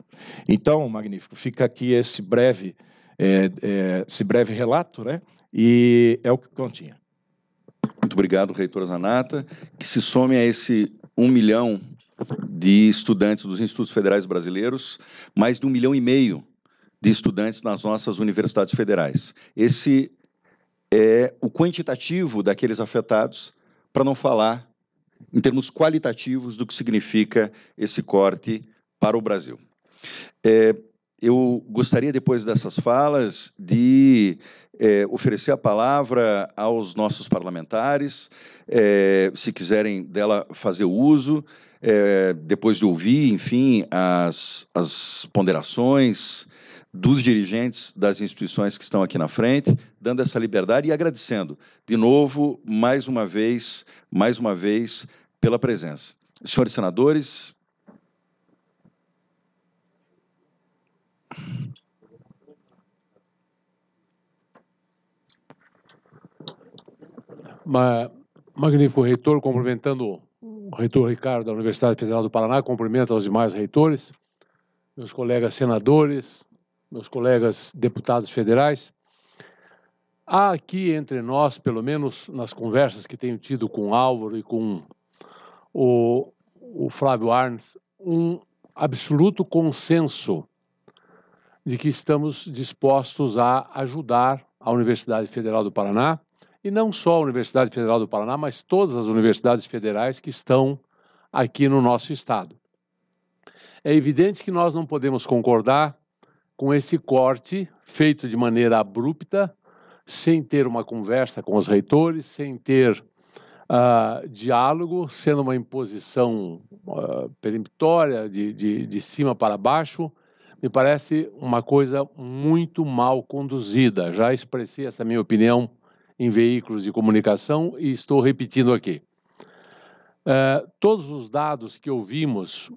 Então, magnífico, fica aqui esse breve, é, é, esse breve relato, né? E é o que continha. Muito obrigado, reitor Zanata, que se some a esse um milhão de estudantes dos institutos federais brasileiros, mais de um milhão e meio de estudantes nas nossas universidades federais. Esse é o quantitativo daqueles afetados, para não falar em termos qualitativos do que significa esse corte para o Brasil. É, eu gostaria, depois dessas falas, de é, oferecer a palavra aos nossos parlamentares, é, se quiserem dela fazer uso, é, depois de ouvir, enfim, as, as ponderações, dos dirigentes das instituições que estão aqui na frente, dando essa liberdade e agradecendo de novo, mais uma vez, mais uma vez, pela presença. Senhores senadores. Ma magnífico reitor, cumprimentando o reitor Ricardo da Universidade Federal do Paraná, cumprimento aos demais reitores, meus colegas senadores, meus colegas deputados federais, há aqui entre nós, pelo menos nas conversas que tenho tido com Álvaro e com o, o Flávio Arns, um absoluto consenso de que estamos dispostos a ajudar a Universidade Federal do Paraná, e não só a Universidade Federal do Paraná, mas todas as universidades federais que estão aqui no nosso estado. É evidente que nós não podemos concordar com esse corte feito de maneira abrupta, sem ter uma conversa com os reitores, sem ter uh, diálogo, sendo uma imposição uh, peremptória de, de, de cima para baixo, me parece uma coisa muito mal conduzida. Já expressei essa minha opinião em veículos de comunicação e estou repetindo aqui. Uh, todos os dados que ouvimos,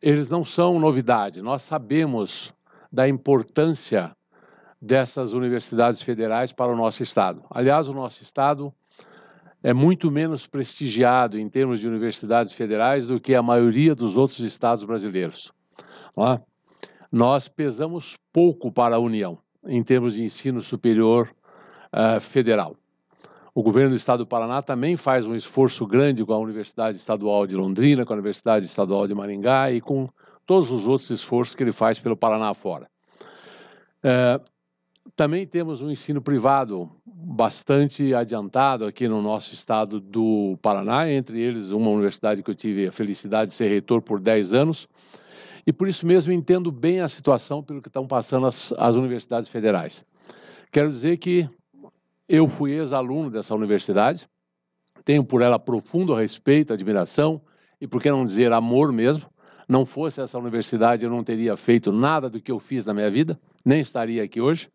eles não são novidade. Nós sabemos da importância dessas universidades federais para o nosso estado. Aliás, o nosso estado é muito menos prestigiado em termos de universidades federais do que a maioria dos outros estados brasileiros. É? Nós pesamos pouco para a União em termos de ensino superior uh, federal. O governo do estado do Paraná também faz um esforço grande com a Universidade Estadual de Londrina, com a Universidade Estadual de Maringá e com todos os outros esforços que ele faz pelo Paraná fora. É, também temos um ensino privado bastante adiantado aqui no nosso estado do Paraná, entre eles uma universidade que eu tive a felicidade de ser reitor por 10 anos, e por isso mesmo entendo bem a situação pelo que estão passando as, as universidades federais. Quero dizer que eu fui ex-aluno dessa universidade, tenho por ela profundo respeito, admiração e, por que não dizer, amor mesmo não fosse essa universidade, eu não teria feito nada do que eu fiz na minha vida, nem estaria aqui hoje.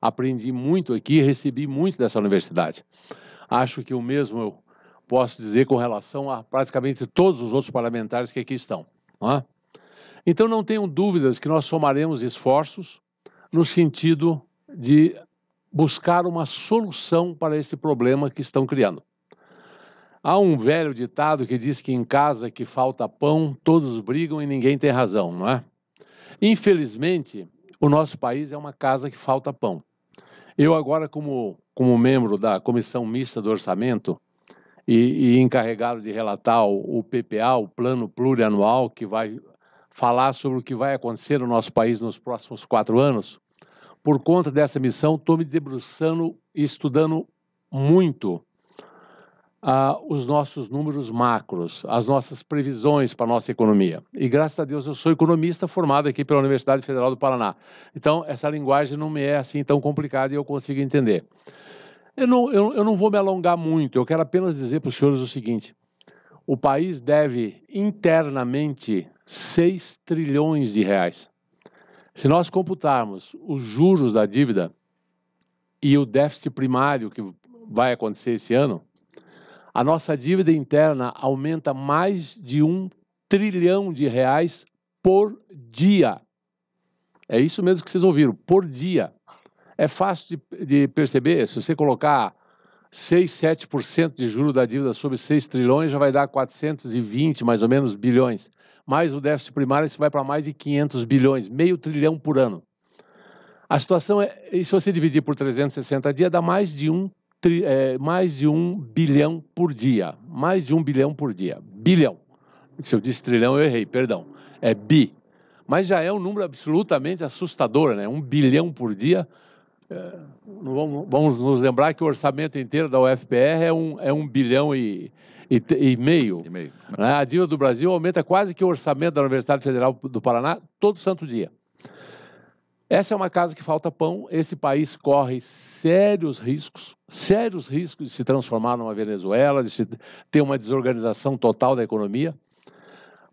Aprendi muito aqui, recebi muito dessa universidade. Acho que o mesmo eu posso dizer com relação a praticamente todos os outros parlamentares que aqui estão. Não é? Então, não tenho dúvidas que nós somaremos esforços no sentido de buscar uma solução para esse problema que estão criando. Há um velho ditado que diz que em casa que falta pão, todos brigam e ninguém tem razão, não é? Infelizmente, o nosso país é uma casa que falta pão. Eu agora, como, como membro da Comissão Mista do Orçamento e, e encarregado de relatar o, o PPA, o Plano Plurianual, que vai falar sobre o que vai acontecer no nosso país nos próximos quatro anos, por conta dessa missão, estou me debruçando e estudando muito ah, os nossos números macros, as nossas previsões para a nossa economia. E graças a Deus eu sou economista formado aqui pela Universidade Federal do Paraná. Então, essa linguagem não me é assim tão complicada e eu consigo entender. Eu não, eu, eu não vou me alongar muito, eu quero apenas dizer para os senhores o seguinte: o país deve internamente 6 trilhões de reais. Se nós computarmos os juros da dívida e o déficit primário que vai acontecer esse ano, a nossa dívida interna aumenta mais de um trilhão de reais por dia. É isso mesmo que vocês ouviram, por dia. É fácil de, de perceber, se você colocar 6, 7% de juro da dívida sobre 6 trilhões, já vai dar 420, mais ou menos, bilhões. Mais o déficit primário, isso vai para mais de 500 bilhões, meio trilhão por ano. A situação é, e se você dividir por 360 dias, dá mais de um tri, é, mais de um bilhão por dia. Mais de um bilhão por dia. Bilhão. Se eu disse trilhão, eu errei, perdão. É bi. Mas já é um número absolutamente assustador, né? Um bilhão por dia. É, vamos, vamos, nos lembrar que o orçamento inteiro da UFPR é um, é um bilhão e, e, e meio. E meio. Né? A dívida do Brasil aumenta quase que o orçamento da Universidade Federal do Paraná todo santo dia. Essa é uma casa que falta pão. Esse país corre sérios riscos, sérios riscos de se transformar numa Venezuela, de se ter uma desorganização total da economia.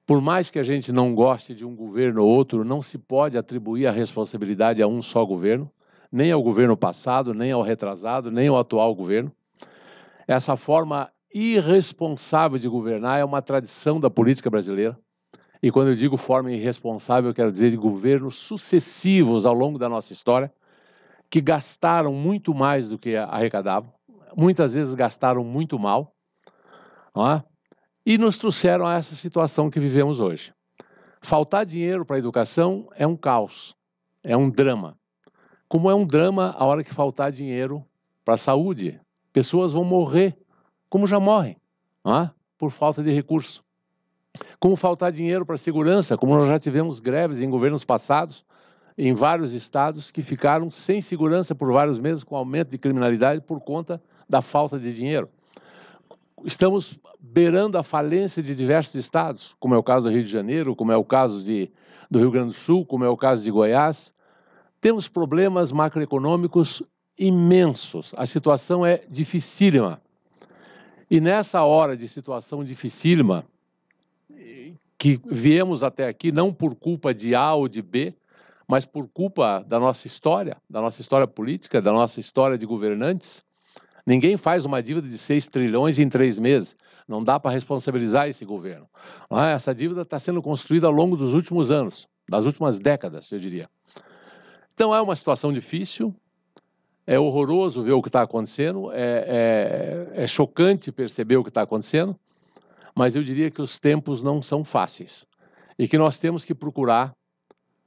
Por mais que a gente não goste de um governo ou outro, não se pode atribuir a responsabilidade a um só governo, nem ao governo passado, nem ao retrasado, nem ao atual governo. Essa forma irresponsável de governar é uma tradição da política brasileira. E quando eu digo forma irresponsável, eu quero dizer de governos sucessivos ao longo da nossa história, que gastaram muito mais do que arrecadavam, muitas vezes gastaram muito mal, é? e nos trouxeram a essa situação que vivemos hoje. Faltar dinheiro para a educação é um caos, é um drama. Como é um drama a hora que faltar dinheiro para a saúde? Pessoas vão morrer, como já morrem, é? por falta de recurso como faltar dinheiro para segurança, como nós já tivemos greves em governos passados, em vários estados que ficaram sem segurança por vários meses, com aumento de criminalidade por conta da falta de dinheiro. Estamos beirando a falência de diversos estados, como é o caso do Rio de Janeiro, como é o caso de, do Rio Grande do Sul, como é o caso de Goiás. Temos problemas macroeconômicos imensos. A situação é dificílima. E nessa hora de situação dificílima, que viemos até aqui não por culpa de A ou de B, mas por culpa da nossa história, da nossa história política, da nossa história de governantes. Ninguém faz uma dívida de 6 trilhões em três meses. Não dá para responsabilizar esse governo. Ah, essa dívida está sendo construída ao longo dos últimos anos, das últimas décadas, eu diria. Então é uma situação difícil, é horroroso ver o que está acontecendo, é, é, é chocante perceber o que está acontecendo mas eu diria que os tempos não são fáceis e que nós temos que procurar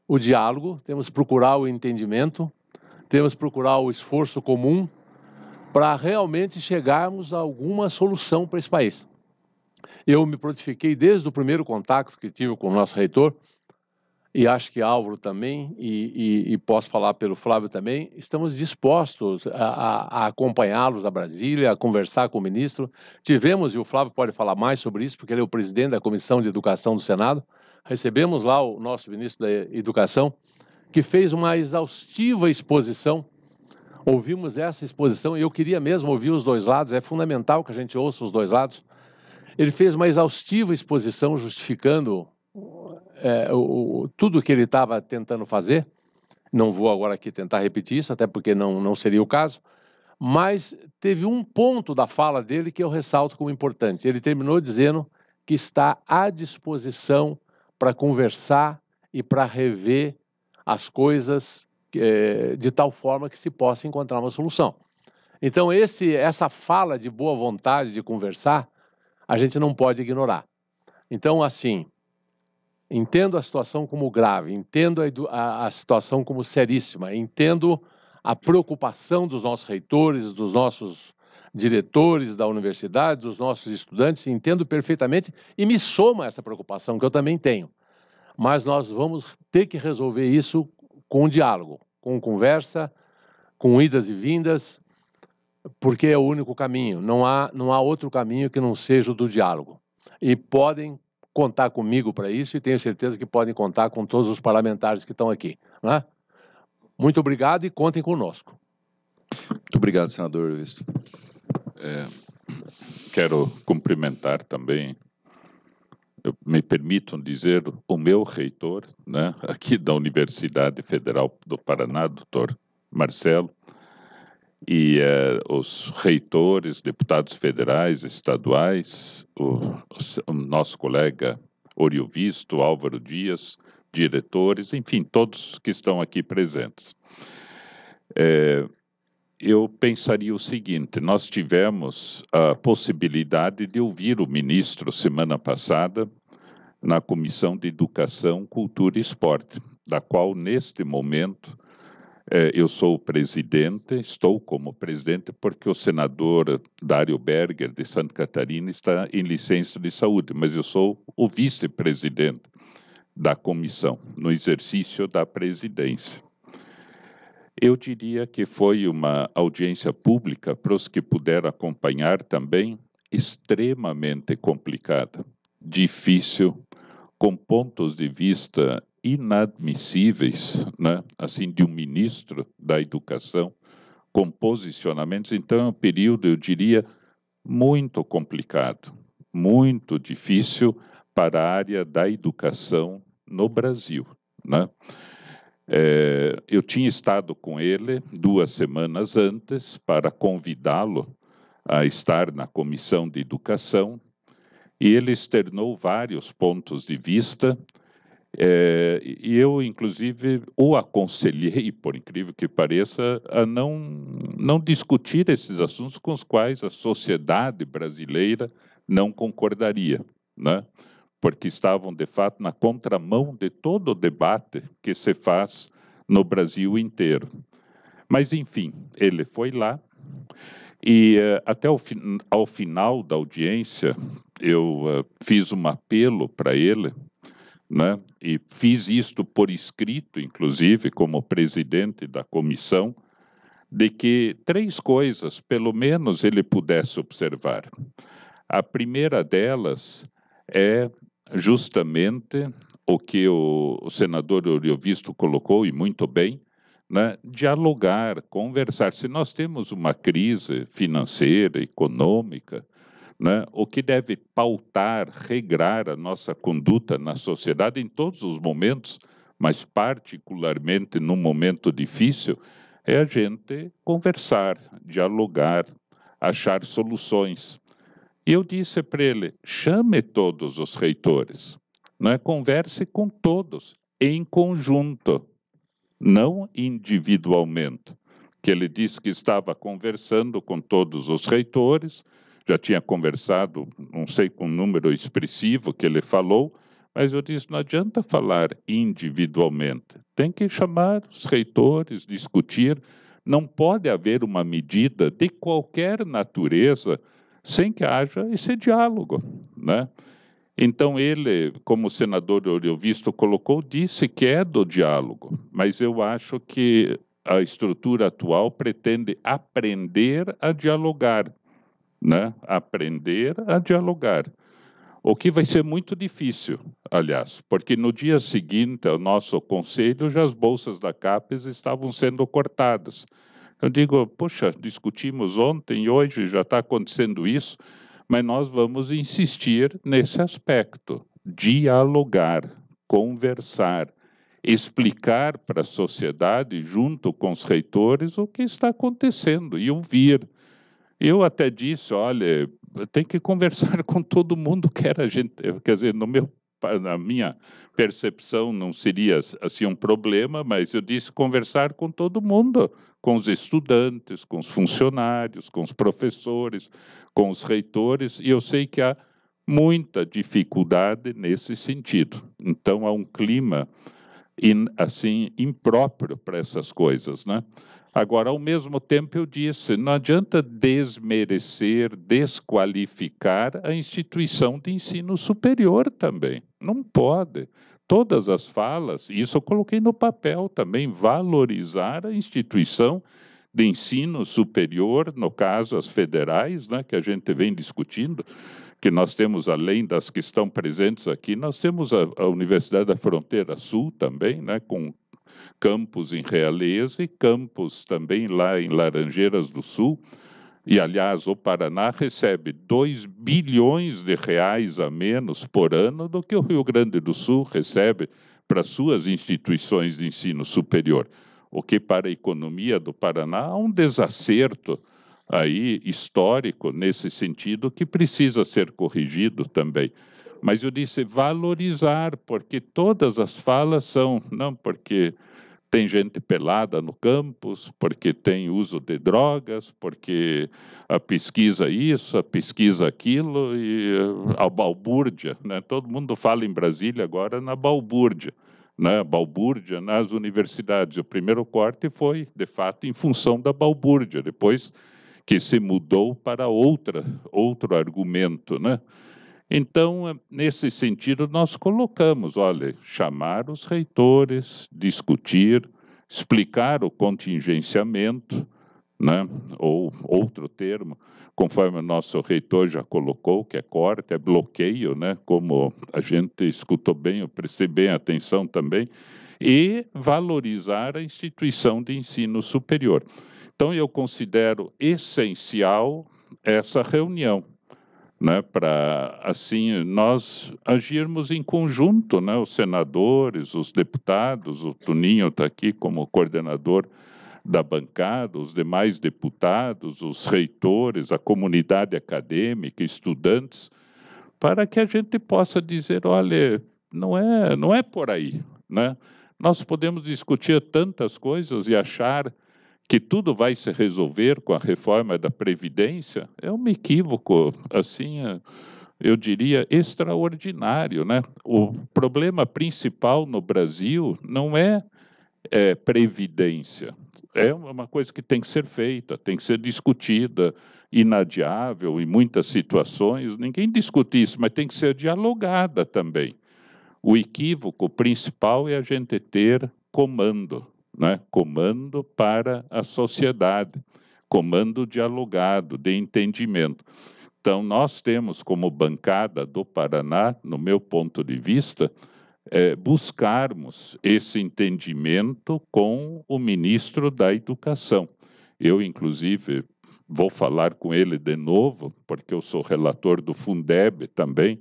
o diálogo, temos que procurar o entendimento, temos que procurar o esforço comum para realmente chegarmos a alguma solução para esse país. Eu me prontifiquei desde o primeiro contato que tive com o nosso reitor e acho que Álvaro também, e, e, e, posso falar pelo Flávio também, estamos dispostos a, a, a acompanhá-los a Brasília, a conversar com o ministro. Tivemos, e o Flávio pode falar mais sobre isso, porque ele é o presidente da Comissão de Educação do Senado, recebemos lá o nosso ministro da Educação, que fez uma exaustiva exposição. Ouvimos essa exposição e eu queria mesmo ouvir os dois lados, é fundamental que a gente ouça os dois lados. Ele fez uma exaustiva exposição justificando é, o, tudo que ele estava tentando fazer. Não vou agora aqui tentar repetir isso, até porque não, não seria o caso. Mas teve um ponto da fala dele que eu ressalto como importante. Ele terminou dizendo que está à disposição para conversar e para rever as coisas é, de tal forma que se possa encontrar uma solução. Então, esse, essa fala de boa vontade de conversar, a gente não pode ignorar. Então, assim, Entendo a situação como grave, entendo a, a situação como seríssima, entendo a preocupação dos nossos reitores, dos nossos diretores da universidade, dos nossos estudantes, entendo perfeitamente e me soma essa preocupação que eu também tenho. Mas nós vamos ter que resolver isso com diálogo, com conversa, com idas e vindas, porque é o único caminho, não há, não há outro caminho que não seja o do diálogo. E podem contar comigo para isso e tenho certeza que podem contar com todos os parlamentares que estão aqui. Né? Muito obrigado e contem conosco. Muito obrigado, senador Visto. É, quero cumprimentar também, me permitam dizer, o meu reitor, né, aqui da Universidade Federal do Paraná, doutor Marcelo, e eh, os reitores, deputados federais, estaduais, o, o nosso colega Orio Visto, Álvaro Dias, diretores, enfim, todos que estão aqui presentes. É, eu pensaria o seguinte: nós tivemos a possibilidade de ouvir o ministro semana passada na Comissão de Educação, Cultura e Esporte, da qual, neste momento, é, eu sou o presidente, estou como presidente, porque o senador Dário Berger, de Santa Catarina, está em licença de saúde, mas eu sou o vice-presidente da comissão, no exercício da presidência. Eu diria que foi uma audiência pública, para os que puderam acompanhar também, extremamente complicada, difícil, com pontos de vista inadmissíveis, né, assim, de um ministro da educação, com posicionamentos. Então, é um período, eu diria, muito complicado, muito difícil para a área da educação no Brasil. Né? É, eu tinha estado com ele duas semanas antes para convidá-lo a estar na comissão de educação e ele externou vários pontos de vista é, e eu, inclusive, o aconselhei, por incrível que pareça, a não, não discutir esses assuntos com os quais a sociedade brasileira não concordaria, né? porque estavam, de fato, na contramão de todo o debate que se faz no Brasil inteiro. Mas, enfim, ele foi lá e eh, até ao final da audiência eu uh, fiz um apelo para ele né? e fiz isto por escrito, inclusive, como presidente da comissão, de que três coisas, pelo menos, ele pudesse observar. A primeira delas é justamente o que o, senador Oriovisto colocou, e muito bem, né? dialogar, conversar. Se nós temos uma crise financeira, econômica, né? o que deve pautar, regrar a nossa conduta na sociedade em todos os momentos, mas particularmente num momento difícil, é a gente conversar, dialogar, achar soluções. E eu disse para ele: chame todos os reitores, né? converse com todos, em conjunto, não individualmente. Que ele disse que estava conversando com todos os reitores já tinha conversado, não sei com o número expressivo que ele falou, mas eu disse: não adianta falar individualmente, tem que chamar os reitores, discutir. Não pode haver uma medida de qualquer natureza sem que haja esse diálogo, né? Então ele, como o senador Oriovisto colocou, disse que é do diálogo, mas eu acho que a estrutura atual pretende aprender a dialogar né? aprender a dialogar. O que vai ser muito difícil, aliás, porque no dia seguinte ao nosso conselho já as bolsas da CAPES estavam sendo cortadas. Eu digo, poxa, discutimos ontem e hoje já está acontecendo isso, mas nós vamos insistir nesse aspecto: dialogar, conversar, explicar para a sociedade, junto com os reitores, o que está acontecendo e ouvir. Eu até disse, olha, tem que conversar com todo mundo que era gente, quer dizer, no meu, na minha percepção não seria assim um problema, mas eu disse conversar com todo mundo, com os estudantes, com os funcionários, com os professores, com os reitores, e eu sei que há muita dificuldade nesse sentido. Então há um clima in, assim impróprio para essas coisas, né? Agora, ao mesmo tempo, eu disse: não adianta desmerecer, desqualificar a instituição de ensino superior também. Não pode. Todas as falas, isso eu coloquei no papel também, valorizar a instituição de ensino superior, no caso as federais, né, que a gente vem discutindo, que nós temos, além das que estão presentes aqui, nós temos a, a Universidade da Fronteira Sul também, né, com Campos em Realeza e Campos também lá em Laranjeiras do Sul. E, aliás, o Paraná recebe 2 bilhões de reais a menos por ano do que o Rio Grande do Sul recebe para suas instituições de ensino superior, o que para a economia do Paraná há um desacerto aí histórico nesse sentido que precisa ser corrigido também. Mas eu disse valorizar, porque todas as falas são, não, porque tem gente pelada no campus, porque tem uso de drogas, porque a pesquisa isso, a pesquisa aquilo, e eh, a balbúrdia. Né? Todo mundo fala em Brasília agora na balbúrdia. Né, balbúrdia nas universidades. O primeiro corte foi, de fato, em função da balbúrdia, depois que se mudou para outra, outro argumento. Né? Então, eh, nesse sentido, nós colocamos, olha, chamar os reitores, discutir, explicar o contingenciamento, né? ou outro termo, conforme o nosso reitor já colocou, que é corte, é bloqueio, né? como a gente escutou bem, eu prestei bem atenção também, e valorizar a instituição de ensino superior. Então, eu considero essencial essa reunião né, para assim nós agirmos em conjunto, né, os senadores, os deputados, o Tuninho está aqui como coordenador da bancada, os demais deputados, os reitores, a comunidade acadêmica, estudantes, para que a gente possa dizer, olha, não é, não é por aí, né? Nós podemos discutir tantas coisas e achar que tudo vai se resolver com a reforma da Previdência é um equívoco, assim, eu diria, extraordinário. Né? O problema principal no Brasil não é, é Previdência, é uma coisa que tem que ser feita, tem que ser discutida, inadiável em muitas situações, ninguém discute isso, mas tem que ser dialogada também. O equívoco principal é a gente ter comando né? comando para a sociedade, comando dialogado, de entendimento. Então, nós temos como bancada do Paraná, no meu ponto de vista, é, buscarmos esse entendimento com o ministro da Educação. Eu, inclusive, vou falar com ele de novo, porque eu sou relator do Fundeb também,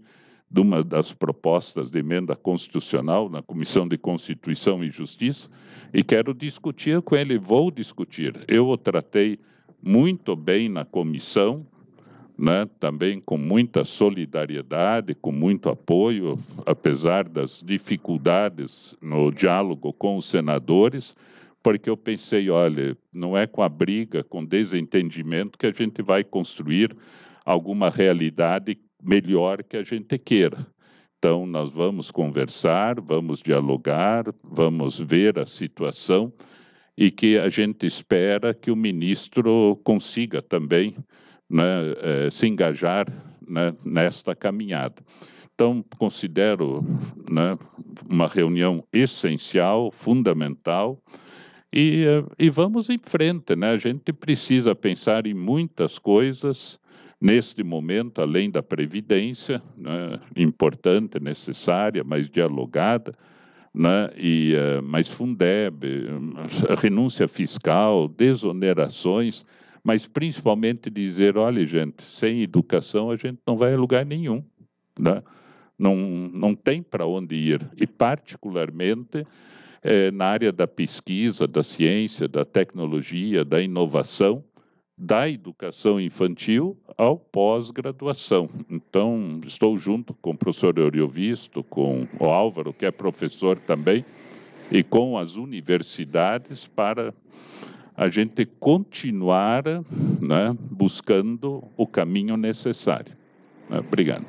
de uma das propostas de emenda constitucional na Comissão de Constituição e Justiça, e quero discutir com ele, vou discutir. Eu o tratei muito bem na comissão, né, também com muita solidariedade, com muito apoio, apesar das dificuldades no diálogo com os senadores, porque eu pensei, olha, não é com a briga, com desentendimento que a gente vai construir alguma realidade melhor que a gente queira. Então, nós vamos conversar, vamos dialogar, vamos ver a situação e que a gente espera que o ministro consiga também né, é, se engajar né, nesta caminhada. Então, considero né, uma reunião essencial, fundamental, e, é, e vamos em frente. Né? A gente precisa pensar em muitas coisas Neste momento, além da previdência, né, importante, necessária, mas dialogada, né, e, uh, Fundeb, renúncia fiscal, desonerações, mas principalmente dizer, olha, gente, sem educação a gente não vai a lugar nenhum. Né? Não, não tem para onde ir. E, particularmente, eh, na área da pesquisa, da ciência, da tecnologia, da inovação, da educação infantil ao pós-graduação. Então, estou junto com o professor Oriovisto, com o Álvaro, que é professor também, e com as universidades para a gente continuar né, buscando o caminho necessário. Obrigado.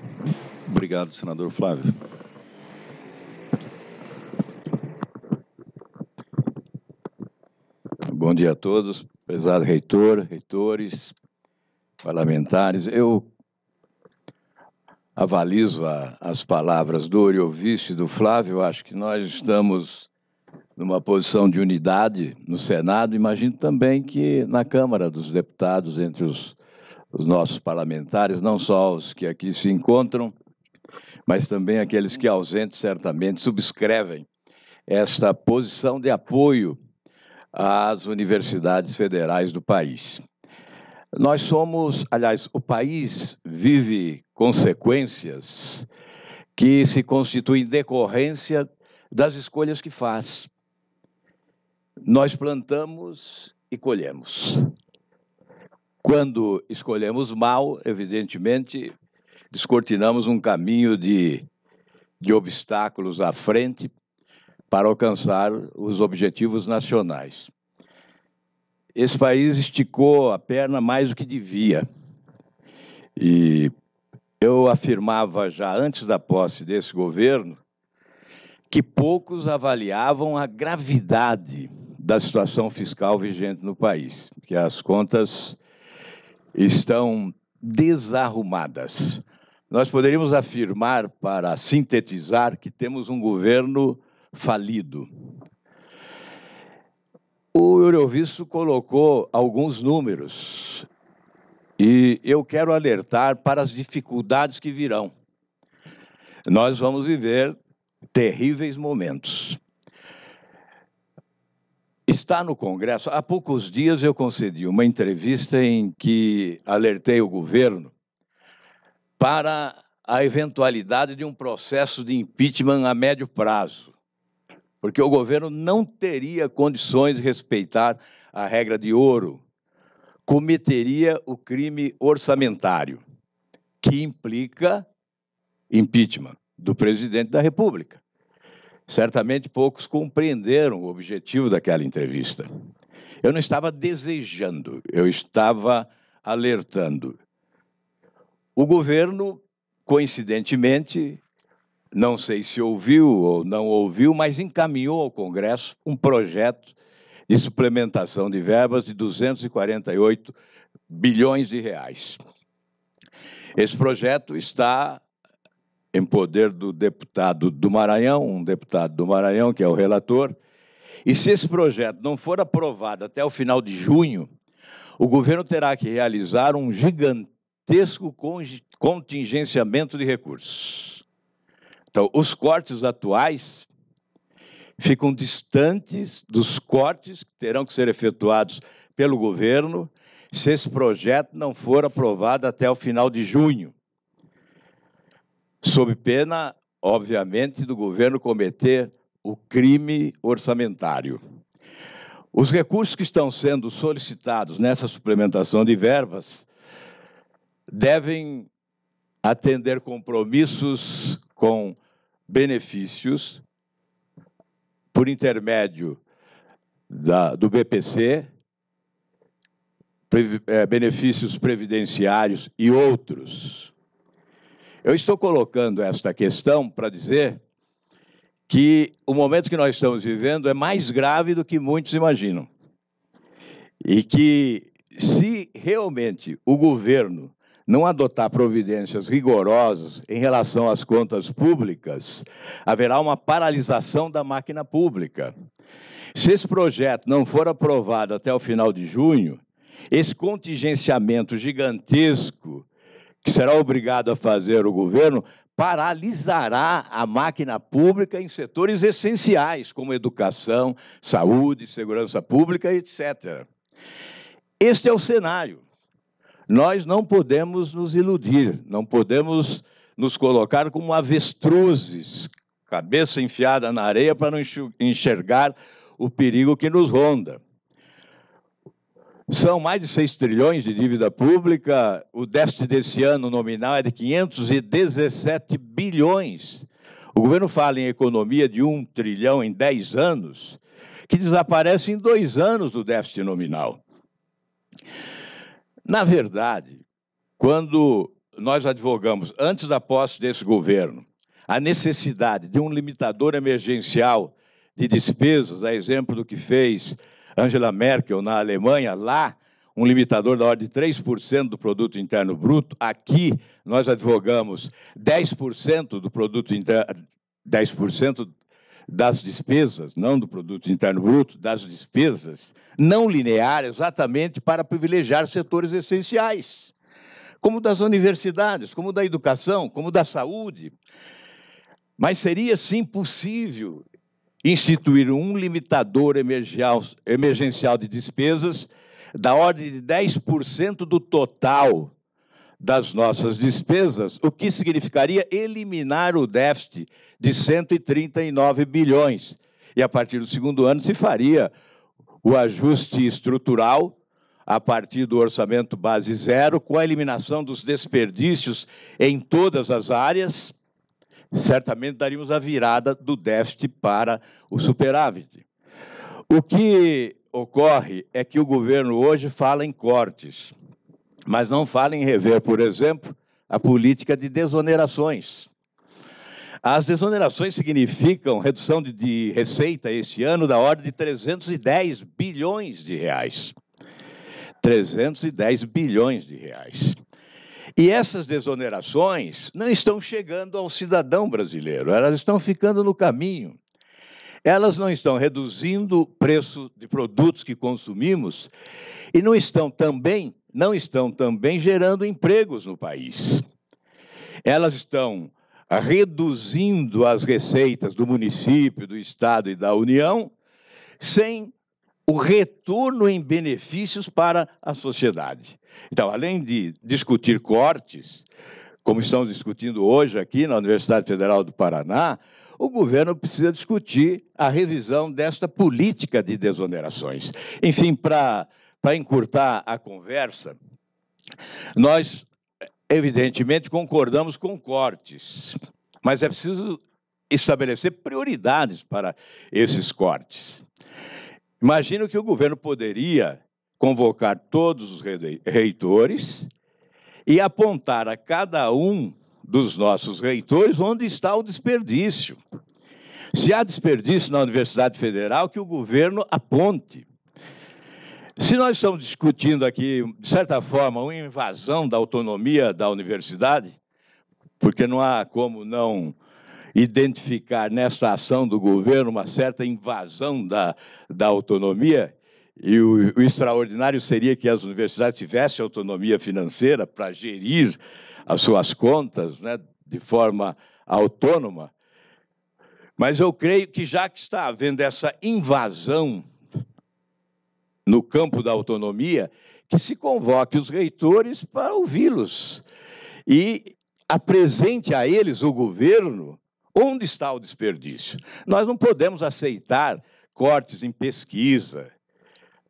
Obrigado, senador Flávio. Bom dia a todos prezado reitor, reitores, parlamentares, eu avalizo a, as palavras do Oriovice e do Flávio, acho que nós estamos numa posição de unidade no Senado, imagino também que na Câmara dos Deputados, entre os, os nossos parlamentares, não só os que aqui se encontram, mas também aqueles que ausentes certamente subscrevem esta posição de apoio às universidades federais do país. Nós somos, aliás, o país vive consequências que se constituem decorrência das escolhas que faz. Nós plantamos e colhemos. Quando escolhemos mal, evidentemente, descortinamos um caminho de, de obstáculos à frente para alcançar os objetivos nacionais. Esse país esticou a perna mais do que devia. E eu afirmava já antes da posse desse governo que poucos avaliavam a gravidade da situação fiscal vigente no país, que as contas estão desarrumadas. Nós poderíamos afirmar, para sintetizar, que temos um governo falido. O Eurovisto colocou alguns números e eu quero alertar para as dificuldades que virão. Nós vamos viver terríveis momentos. Está no Congresso. Há poucos dias eu concedi uma entrevista em que alertei o governo para a eventualidade de um processo de impeachment a médio prazo porque o governo não teria condições de respeitar a regra de ouro, cometeria o crime orçamentário, que implica impeachment do presidente da República. Certamente poucos compreenderam o objetivo daquela entrevista. Eu não estava desejando, eu estava alertando. O governo, coincidentemente, não sei se ouviu ou não ouviu, mas encaminhou ao Congresso um projeto de suplementação de verbas de 248 bilhões de reais. Esse projeto está em poder do deputado do Maranhão, um deputado do Maranhão que é o relator, e se esse projeto não for aprovado até o final de junho, o governo terá que realizar um gigantesco contingenciamento de recursos. Então, os cortes atuais ficam distantes dos cortes que terão que ser efetuados pelo governo se esse projeto não for aprovado até o final de junho, sob pena, obviamente, do governo cometer o crime orçamentário. Os recursos que estão sendo solicitados nessa suplementação de verbas devem atender compromissos com benefícios por intermédio da, do BPC, é, eh, benefícios previdenciários e outros. Eu estou colocando esta questão para dizer que o momento que nós estamos vivendo é mais grave do que muitos imaginam. E que, se realmente o governo não adotar providências rigorosas em relação às contas públicas, haverá uma paralisação da máquina pública. Se esse projeto não for aprovado até o final de junho, esse contingenciamento gigantesco que será obrigado a fazer o governo paralisará a máquina pública em setores essenciais, como educação, saúde, segurança pública, etc. Este é o cenário nós não podemos nos iludir, não podemos nos colocar como avestruzes, cabeça enfiada na areia para não enxergar o perigo que nos ronda. São mais de 6 trilhões de dívida pública, o déficit desse ano nominal é de 517 bilhões. O governo fala em economia de 1 trilhão em 10 anos, que desaparece em dois anos do déficit nominal. Na verdade, quando nós advogamos, antes da posse desse governo, a necessidade de um limitador emergencial de despesas, a exemplo do que fez Angela Merkel na Alemanha, lá, um limitador da ordem de 3% do produto interno bruto, aqui nós advogamos 10% do produto interno 10% das despesas, não do produto interno bruto, das despesas não linear exatamente para privilegiar setores essenciais, como das universidades, como da educação, como da saúde. Mas seria sim possível instituir um limitador emergencial de despesas da ordem de 10% do total das nossas despesas, o que significaria eliminar o déficit de 139 bilhões. E a partir do segundo ano se faria o ajuste estrutural a partir do orçamento base zero, com a eliminação dos desperdícios em todas as áreas, certamente daríamos a virada do déficit para o superávit. O que ocorre é que o governo hoje fala em cortes. Mas não fala em rever, por exemplo, a política de desonerações. As desonerações significam redução de, de receita este ano da ordem de 310 bilhões de reais. 310 bilhões de reais. E essas desonerações não estão chegando ao cidadão brasileiro, elas estão ficando no caminho. Elas não estão reduzindo o preço de produtos que consumimos e não estão também, não estão também gerando empregos no país. Elas estão reduzindo as receitas do município, do estado e da União sem o retorno em benefícios para a sociedade. Então, além de discutir cortes, como estamos discutindo hoje aqui na Universidade Federal do Paraná, o governo precisa discutir a revisão desta política de desonerações. Enfim, para encurtar a conversa, nós, evidentemente, concordamos com cortes, mas é preciso estabelecer prioridades para esses cortes. Imagino que o governo poderia convocar todos os reitores e apontar a cada um dos nossos reitores onde está o desperdício. Se há desperdício na Universidade Federal, que o governo aponte. Se nós estamos discutindo aqui, de certa forma, uma invasão da autonomia da universidade, porque não há como não identificar nessa ação do governo uma certa invasão da, da autonomia, e o, o extraordinário seria que as universidades tivessem autonomia financeira para gerir as suas contas né, de forma autônoma. Mas eu creio que, já que está havendo essa invasão no campo da autonomia, que se convoque os reitores para ouvi-los e apresente a eles, o governo, onde está o desperdício. Nós não podemos aceitar cortes em pesquisa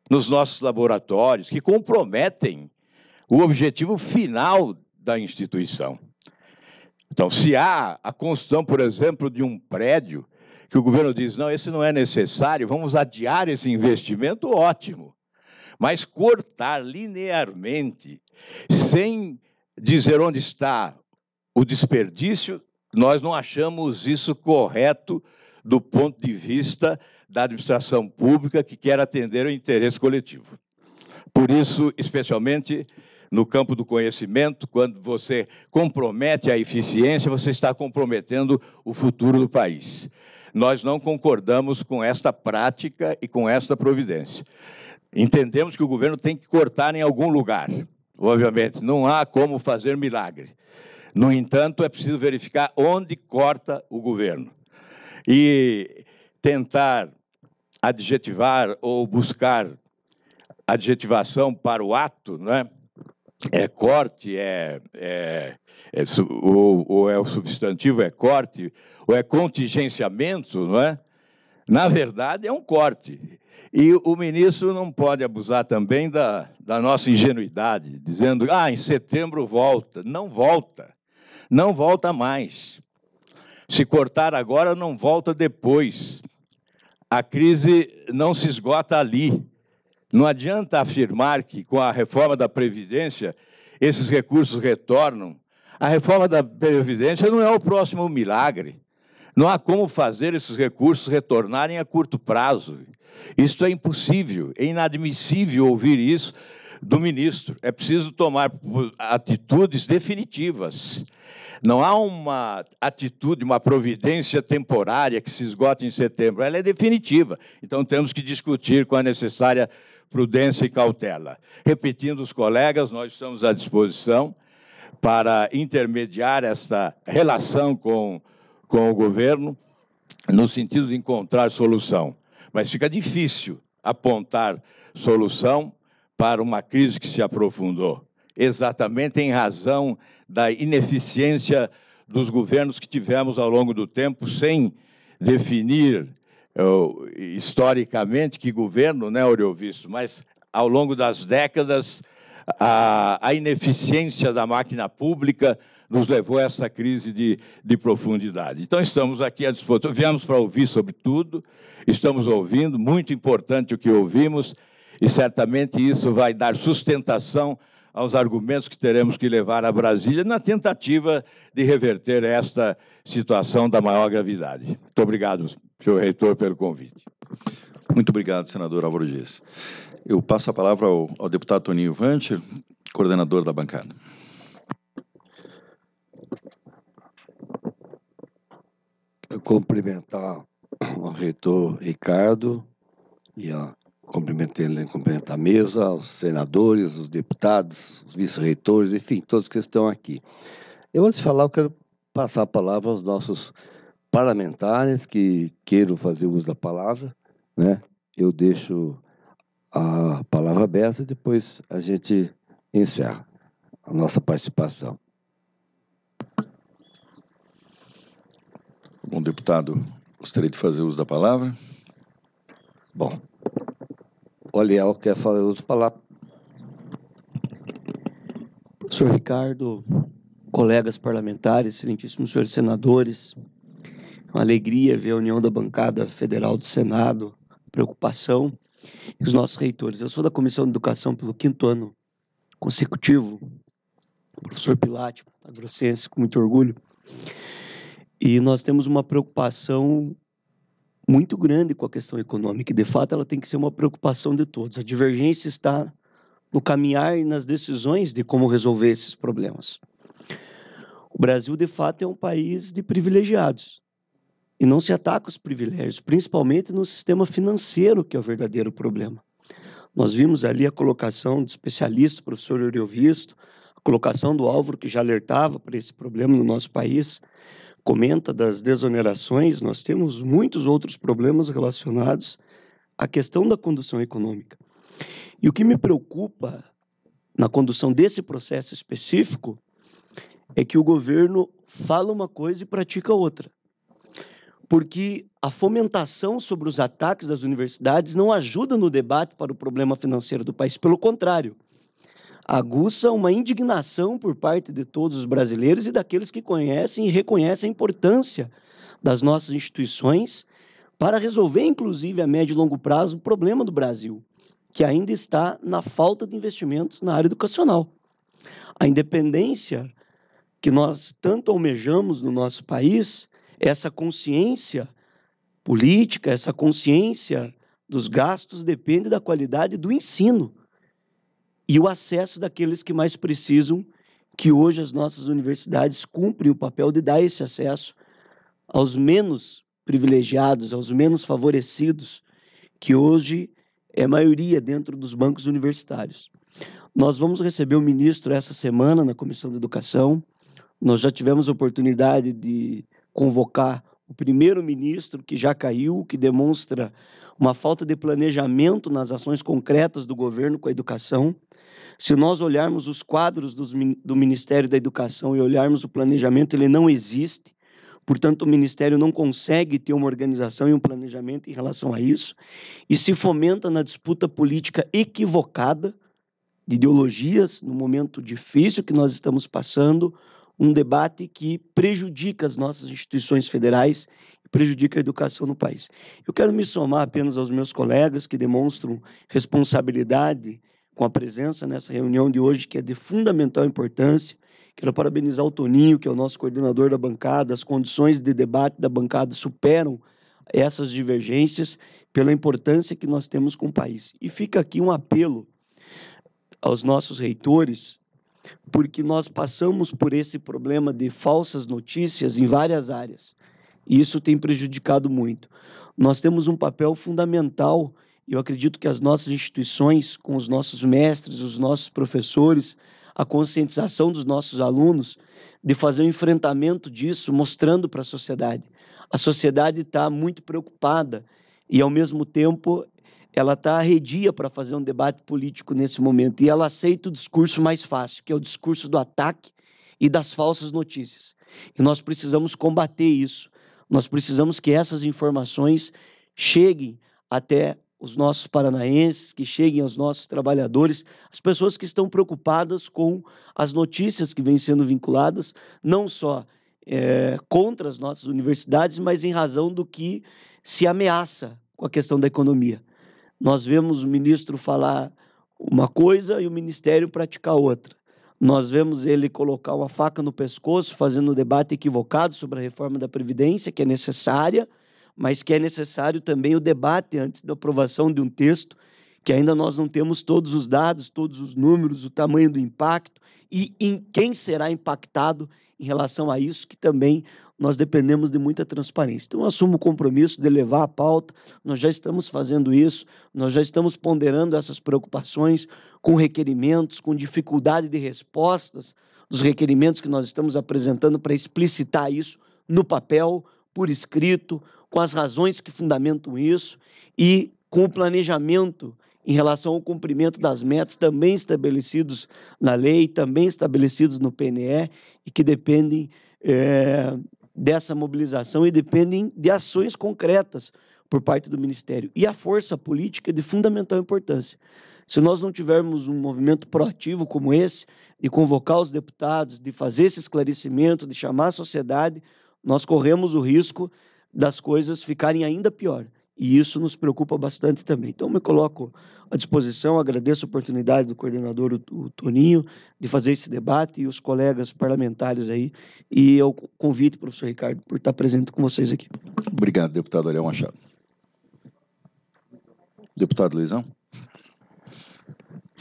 nos nossos laboratórios que comprometem o objetivo final da instituição. Então, se há a construção, por exemplo, de um prédio, que o governo diz: não, esse não é necessário, vamos adiar esse investimento, ótimo. Mas cortar linearmente, sem dizer onde está o desperdício, nós não achamos isso correto do ponto de vista da administração pública que quer atender o interesse coletivo. Por isso, especialmente, no campo do conhecimento, quando você compromete a eficiência, você está comprometendo o futuro do país. Nós não concordamos com esta prática e com esta providência. Entendemos que o governo tem que cortar em algum lugar. Obviamente, não há como fazer milagre. No entanto, é preciso verificar onde corta o governo e tentar adjetivar ou buscar adjetivação para o ato, não é? é corte, é, é, é ou, ou, é o substantivo é corte, ou é contingenciamento, não é? Na verdade, é um corte. E o ministro não pode abusar também da, da nossa ingenuidade, dizendo, ah, em setembro volta. Não volta. Não volta mais. Se cortar agora, não volta depois. A crise não se esgota ali não adianta afirmar que com a reforma da Previdência esses recursos retornam. A reforma da Previdência não é o próximo milagre. Não há como fazer esses recursos retornarem a curto prazo. Isso é impossível, é inadmissível ouvir isso do ministro. É preciso tomar atitudes definitivas. Não há uma atitude, uma providência temporária que se esgota em setembro, ela é definitiva. Então temos que discutir com a necessária prudência e cautela. Repetindo os colegas, nós estamos à disposição para intermediar esta relação com, com o governo no sentido de encontrar solução. Mas fica difícil apontar solução para uma crise que se aprofundou, exatamente em razão da ineficiência dos governos que tivemos ao longo do tempo, sem definir eh, historicamente que governo, né, Auriovisto, mas ao longo das décadas a, a, ineficiência da máquina pública nos levou a essa crise de, de profundidade. Então estamos aqui à disposição, viemos para ouvir sobre tudo, estamos ouvindo, muito importante o que ouvimos, e certamente isso vai dar sustentação aos argumentos que teremos que levar a Brasília na tentativa de reverter esta situação da maior gravidade. Muito obrigado, senhor reitor, pelo convite. Muito obrigado, senador Álvaro Dias. Eu passo a palavra ao, ao deputado Toninho Vante, coordenador da bancada. Eu cumprimentar o reitor Ricardo e a Cumprimentei, cumprimentar a mesa, os senadores, os deputados, os vice-reitores, enfim, todos que estão aqui. Eu, antes de falar, eu quero passar a palavra aos nossos parlamentares que queiram fazer uso da palavra. Né? Eu deixo a palavra aberta e depois a gente encerra a nossa participação. Bom, deputado, gostaria de fazer uso da palavra. Bom, é o Aliel quer falar outro palavra. Professor Ricardo, colegas parlamentares, excelentíssimos senhores senadores, uma alegria ver a união da bancada federal do Senado, preocupação, e os nossos reitores. Eu sou da Comissão de Educação pelo quinto ano consecutivo, professor Pilate, agrossense, com muito orgulho, e nós temos uma preocupação muito grande com a questão econômica, e de fato ela tem que ser uma preocupação de todos. A divergência está no caminhar e nas decisões de como resolver esses problemas. O Brasil, de fato, é um país de privilegiados. E não se ataca os privilégios, principalmente no sistema financeiro, que é o verdadeiro problema. Nós vimos ali a colocação do especialista, professor Oriovisto, a colocação do Álvaro, que já alertava para esse problema no nosso país comenta das desonerações, nós temos muitos outros problemas relacionados à questão da condução econômica. E o que me preocupa na condução desse processo específico é que o governo fala uma coisa e pratica outra. Porque a fomentação sobre os ataques das universidades não ajuda no debate para o problema financeiro do país, pelo contrário, aguça uma indignação por parte de todos os brasileiros e daqueles que conhecem e reconhecem a importância das nossas instituições para resolver, inclusive, a médio e longo prazo, o problema do Brasil, que ainda está na falta de investimentos na área educacional. A independência que nós tanto almejamos no nosso país, essa consciência política, essa consciência dos gastos depende da qualidade do ensino e o acesso daqueles que mais precisam, que hoje as nossas universidades cumprem o papel de dar esse acesso aos menos privilegiados, aos menos favorecidos, que hoje é maioria dentro dos bancos universitários. Nós vamos receber o ministro essa semana na Comissão de Educação. Nós já tivemos a oportunidade de convocar o primeiro ministro, que já caiu, que demonstra uma falta de planejamento nas ações concretas do governo com a educação. Se nós olharmos os quadros do Ministério da Educação e olharmos o planejamento, ele não existe. Portanto, o Ministério não consegue ter uma organização e um planejamento em relação a isso e se fomenta na disputa política equivocada de ideologias no momento difícil que nós estamos passando, um debate que prejudica as nossas instituições federais prejudica a educação no país. Eu quero me somar apenas aos meus colegas que demonstram responsabilidade com a presença nessa reunião de hoje, que é de fundamental importância. Quero parabenizar o Toninho, que é o nosso coordenador da bancada. As condições de debate da bancada superam essas divergências pela importância que nós temos com o país. E fica aqui um apelo aos nossos reitores, porque nós passamos por esse problema de falsas notícias em várias áreas. E isso tem prejudicado muito. Nós temos um papel fundamental eu acredito que as nossas instituições, com os nossos mestres, os nossos professores, a conscientização dos nossos alunos, de fazer um enfrentamento disso, mostrando para a sociedade. A sociedade está muito preocupada e, ao mesmo tempo, ela está arredia para fazer um debate político nesse momento. E ela aceita o discurso mais fácil, que é o discurso do ataque e das falsas notícias. E nós precisamos combater isso. Nós precisamos que essas informações cheguem até os nossos paranaenses, que cheguem aos nossos trabalhadores, as pessoas que estão preocupadas com as notícias que vêm sendo vinculadas, não só é, contra as nossas universidades, mas em razão do que se ameaça com a questão da economia. Nós vemos o ministro falar uma coisa e o ministério praticar outra. Nós vemos ele colocar uma faca no pescoço, fazendo um debate equivocado sobre a reforma da Previdência, que é necessária, mas que é necessário também o debate antes da aprovação de um texto, que ainda nós não temos todos os dados, todos os números, o tamanho do impacto e em quem será impactado em relação a isso, que também nós dependemos de muita transparência. Então, eu assumo o compromisso de levar a pauta, nós já estamos fazendo isso, nós já estamos ponderando essas preocupações com requerimentos, com dificuldade de respostas dos requerimentos que nós estamos apresentando para explicitar isso no papel, por escrito, com as razões que fundamentam isso e com o planejamento em relação ao cumprimento das metas também estabelecidos na lei, também estabelecidos no PNE e que dependem é, dessa mobilização e dependem de ações concretas por parte do Ministério. E a força política é de fundamental importância. Se nós não tivermos um movimento proativo como esse, de convocar os deputados, de fazer esse esclarecimento, de chamar a sociedade, nós corremos o risco das coisas ficarem ainda pior. E isso nos preocupa bastante também. Então, me coloco à disposição, agradeço a oportunidade do coordenador, o, o Toninho, de fazer esse debate e os colegas parlamentares aí. E eu convido o professor Ricardo por estar presente com vocês aqui. Obrigado, deputado Ariel Machado. Deputado Luizão.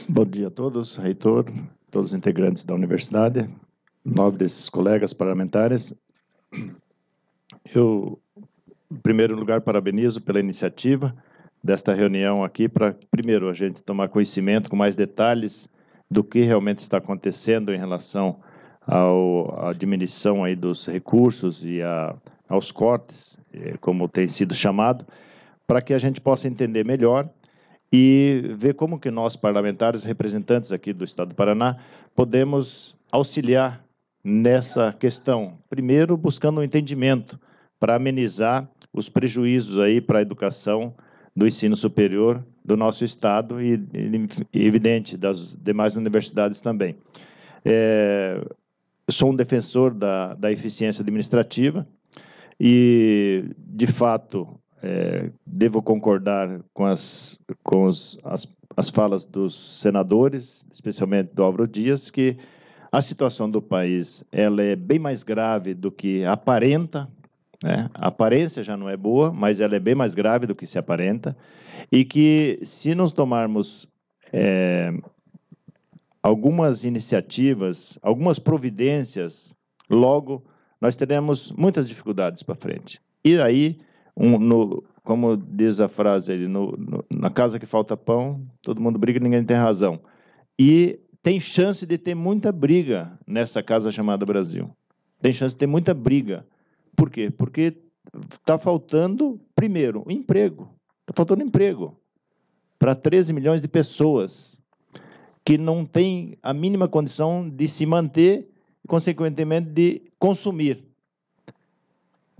Bom dia a todos, reitor, todos os integrantes da universidade, nobres colegas parlamentares. Eu em primeiro lugar, parabenizo pela iniciativa desta reunião aqui para, primeiro, a gente tomar conhecimento com mais detalhes do que realmente está acontecendo em relação ao, à diminuição aí dos recursos e a, aos cortes, eh, como tem sido chamado, para que a gente possa entender melhor e ver como que nós, parlamentares representantes aqui do Estado do Paraná, podemos auxiliar nessa questão. Primeiro, buscando um entendimento para amenizar os prejuízos aí para a educação do ensino superior do nosso estado e, evidente, das demais universidades também. É, sou um defensor da, da eficiência administrativa e, de fato, é, devo concordar com, as, com os, as, as falas dos senadores, especialmente do Álvaro Dias, que a situação do país ela é bem mais grave do que aparenta né? A aparência já não é boa, mas ela é bem mais grave do que se aparenta. E que se nós tomarmos é, algumas iniciativas, algumas providências, logo nós teremos muitas dificuldades para frente. E aí, um, no, como diz a frase ali, no, no, na casa que falta pão, todo mundo briga, ninguém tem razão. E tem chance de ter muita briga nessa casa chamada Brasil. Tem chance de ter muita briga por quê? Porque está faltando, primeiro, emprego. Está faltando emprego para 13 milhões de pessoas que não têm a mínima condição de se manter e, consequentemente, de consumir.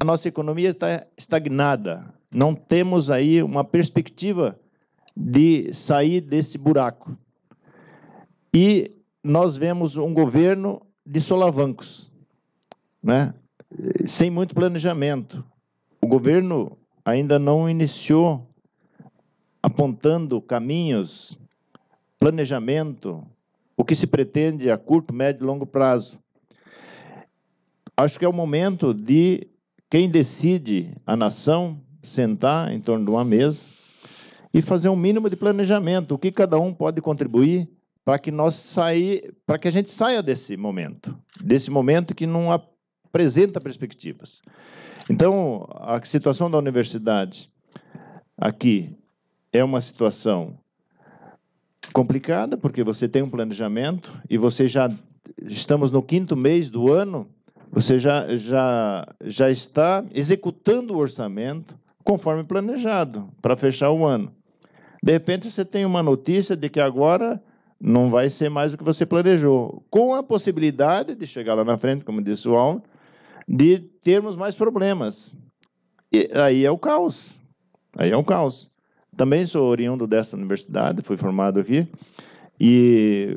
A nossa economia está estagnada. Não temos aí uma perspectiva de sair desse buraco. E nós vemos um governo de solavancos, né? sem muito planejamento. O governo ainda não iniciou apontando caminhos, planejamento, o que se pretende a curto, médio e longo prazo. Acho que é o momento de quem decide a nação sentar em torno de uma mesa e fazer um mínimo de planejamento, o que cada um pode contribuir para que nós sair, para que a gente saia desse momento, desse momento que não há apresenta perspectivas. Então, a situação da universidade aqui é uma situação complicada, porque você tem um planejamento e você já estamos no quinto mês do ano, você já, já, já está executando o orçamento conforme planejado para fechar o ano. De repente você tem uma notícia de que agora não vai ser mais o que você planejou, com a possibilidade de chegar lá na frente, como disse o Alno, de termos mais problemas. E aí é o caos. Aí é um caos. Também sou oriundo dessa universidade, fui formado aqui, e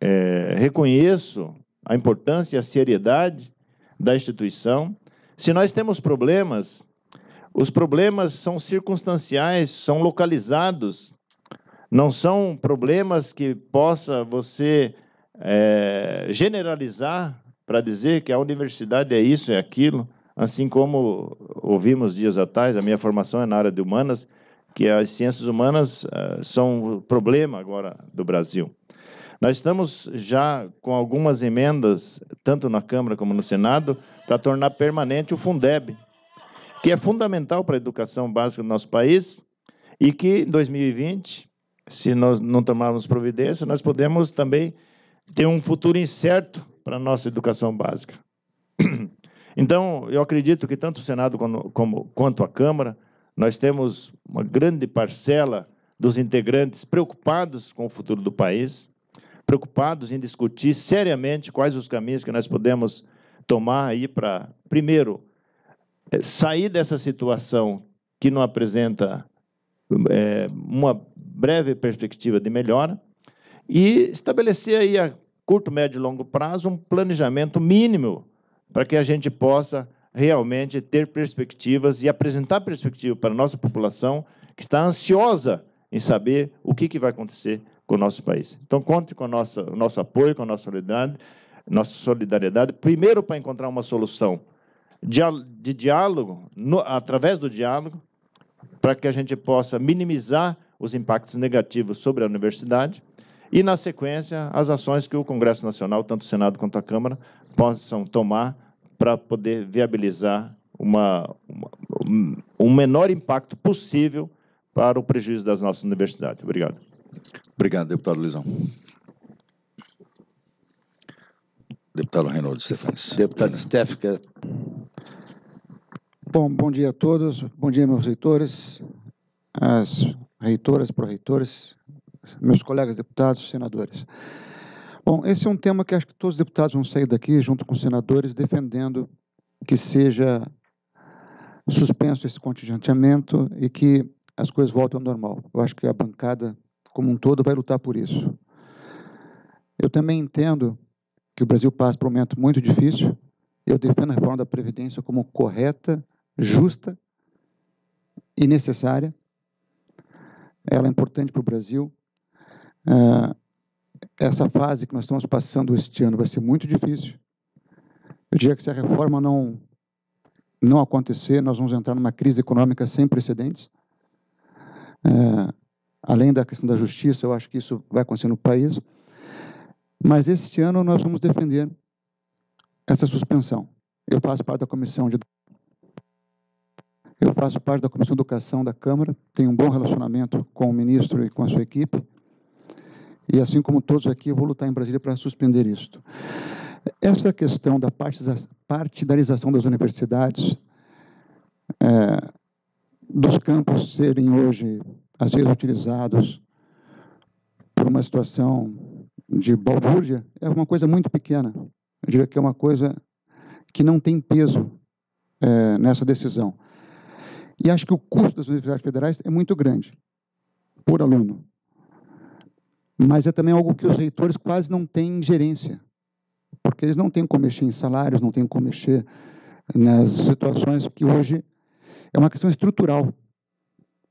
é, reconheço a importância e a seriedade da instituição. Se nós temos problemas, os problemas são circunstanciais, são localizados, não são problemas que possa você é, generalizar para dizer que a universidade é isso, é aquilo, assim como ouvimos dias atrás, a minha formação é na área de humanas, que as ciências humanas uh, são o problema agora do Brasil. Nós estamos já com algumas emendas, tanto na Câmara como no Senado, para tornar permanente o Fundeb, que é fundamental para a educação básica do nosso país e que em 2020, se nós não tomarmos providência, nós podemos também ter um futuro incerto para a nossa educação básica. Então, eu acredito que tanto o Senado como, como, quanto a Câmara, nós temos uma grande parcela dos integrantes preocupados com o futuro do país, preocupados em discutir seriamente quais os caminhos que nós podemos tomar aí para, primeiro, eh, sair dessa situação que não apresenta é, uma breve perspectiva de melhora e estabelecer aí a curto, médio e longo prazo, um planejamento mínimo para que a gente possa realmente ter perspectivas e apresentar perspectiva para a nossa população que está ansiosa em saber o que, que vai acontecer com o nosso país. Então, conte com nossa, o nosso apoio, com a nossa solidariedade, nossa solidariedade primeiro para encontrar uma solução de diálogo, no, através do diálogo, para que a gente possa minimizar os impactos negativos sobre a universidade e, na sequência, as ações que o Congresso Nacional, tanto o Senado quanto a Câmara, possam tomar para poder viabilizar uma, uma, um menor impacto possível para o prejuízo das nossas universidades. Obrigado. Obrigado, deputado Luizão. Deputado Reinaldo Stefans. Deputado Stefka. Bom, bom dia a todos, bom dia meus reitores, as reitoras, reitores meus colegas deputados, senadores. Bom, esse é um tema que acho que todos os deputados vão sair daqui, junto com os senadores, defendendo que seja suspenso esse contingenteamento e que as coisas voltem ao normal. Eu acho que a bancada, como um todo, vai lutar por isso. Eu também entendo que o Brasil passa por um momento muito difícil. Eu defendo a reforma da Previdência como correta, justa e necessária. Ela é importante para o Brasil. Ah, essa fase que nós estamos passando este ano vai ser muito difícil. Eu diria que se a reforma não, não acontecer, nós vamos entrar numa crise econômica sem precedentes. É, além da questão da justiça, eu acho que isso vai acontecer no país. Mas este ano nós vamos defender essa suspensão. Eu faço parte da comissão de eu faço parte da comissão de educação da Câmara, tenho um bom relacionamento com o ministro e com a sua equipe. E assim como todos aqui, eu vou lutar em Brasília para suspender isto. Essa questão da partidarização das universidades, é, dos campos serem hoje, às vezes, utilizados por uma situação de balbúrdia, é uma coisa muito pequena. Eu diria que é uma coisa que não tem peso é, nessa decisão. E acho que o custo das universidades federais é muito grande por aluno mas é também algo que os reitores quase não têm gerência, porque eles não têm como mexer em salários, não têm como mexer nas situações que hoje é uma questão estrutural.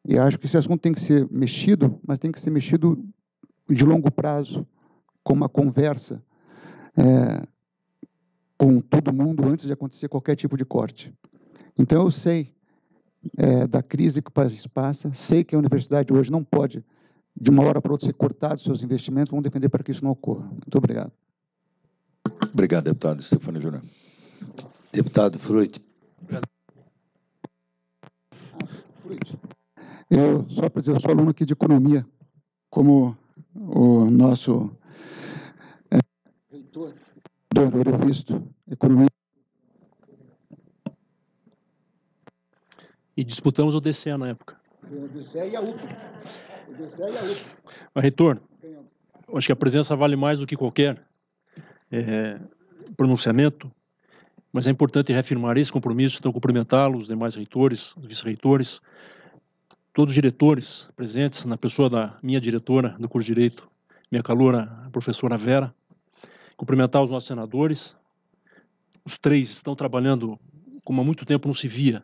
E acho que esse assunto tem que ser mexido, mas tem que ser mexido de longo prazo, com uma conversa é, com todo mundo antes de acontecer qualquer tipo de corte. Então eu sei é, da crise que o país passa, sei que a universidade hoje não pode de uma hora para outra, ser cortados seus investimentos, vão defender para que isso não ocorra. Muito obrigado. Obrigado, deputado Stefano Júnior. Deputado Fruit. Fruit. Eu, só para dizer, eu sou aluno aqui de economia, como o nosso é, reitor, Dr. economia. E disputamos o DC na época o DCE é e a UPA. O DCE é e a UPA. A retorno. Acho que a presença vale mais do que qualquer é, pronunciamento, mas é importante reafirmar esse compromisso, então cumprimentá-lo, os demais reitores, vice-reitores, todos os diretores presentes, na pessoa da minha diretora do curso de Direito, minha calora, a professora Vera, cumprimentar os nossos senadores. Os três estão trabalhando como há muito tempo não se via,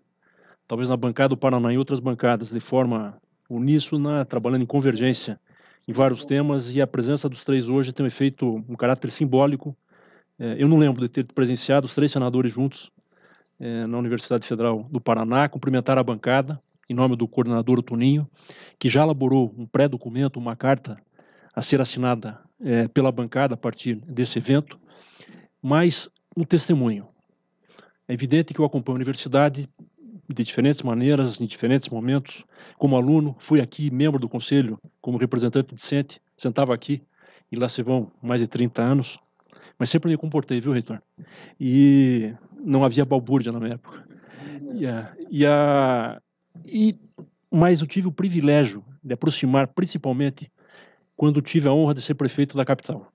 talvez na bancada do Paraná e outras bancadas, de forma uníssona, trabalhando em convergência em vários temas, e a presença dos três hoje tem um efeito, um caráter simbólico. É, eu não lembro de ter presenciado os três senadores juntos é, na Universidade Federal do Paraná, cumprimentar a bancada, em nome do coordenador Toninho, que já elaborou um pré-documento, uma carta a ser assinada é, pela bancada a partir desse evento, mas um testemunho. É evidente que eu acompanho a universidade de diferentes maneiras, em diferentes momentos, como aluno, fui aqui membro do conselho, como representante discente, sentava aqui, e lá se vão mais de 30 anos, mas sempre me comportei, viu, reitor? E não havia balbúrdia na minha época. E, a, e, a, e, mas eu tive o privilégio de aproximar, principalmente quando tive a honra de ser prefeito da capital.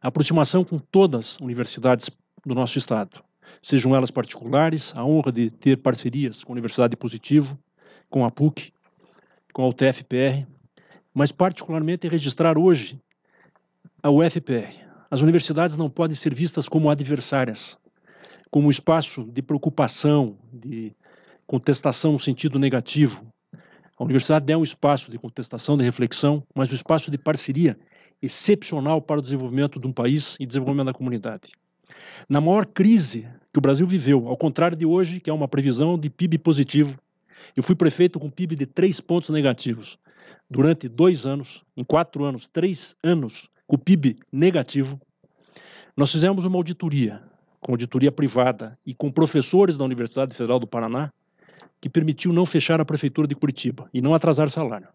A aproximação com todas as universidades do nosso estado, sejam elas particulares, a honra de ter parcerias com a Universidade Positivo, com a PUC, com a UTFPR, mas particularmente é registrar hoje a UFPR. As universidades não podem ser vistas como adversárias, como espaço de preocupação, de contestação no sentido negativo. A universidade é um espaço de contestação, de reflexão, mas um espaço de parceria excepcional para o desenvolvimento de um país e desenvolvimento da comunidade na maior crise que o Brasil viveu, ao contrário de hoje, que é uma previsão de PIB positivo. Eu fui prefeito com PIB de três pontos negativos. Durante dois anos, em quatro anos, três anos, com PIB negativo, nós fizemos uma auditoria, com auditoria privada e com professores da Universidade Federal do Paraná, que permitiu não fechar a prefeitura de Curitiba e não atrasar salário,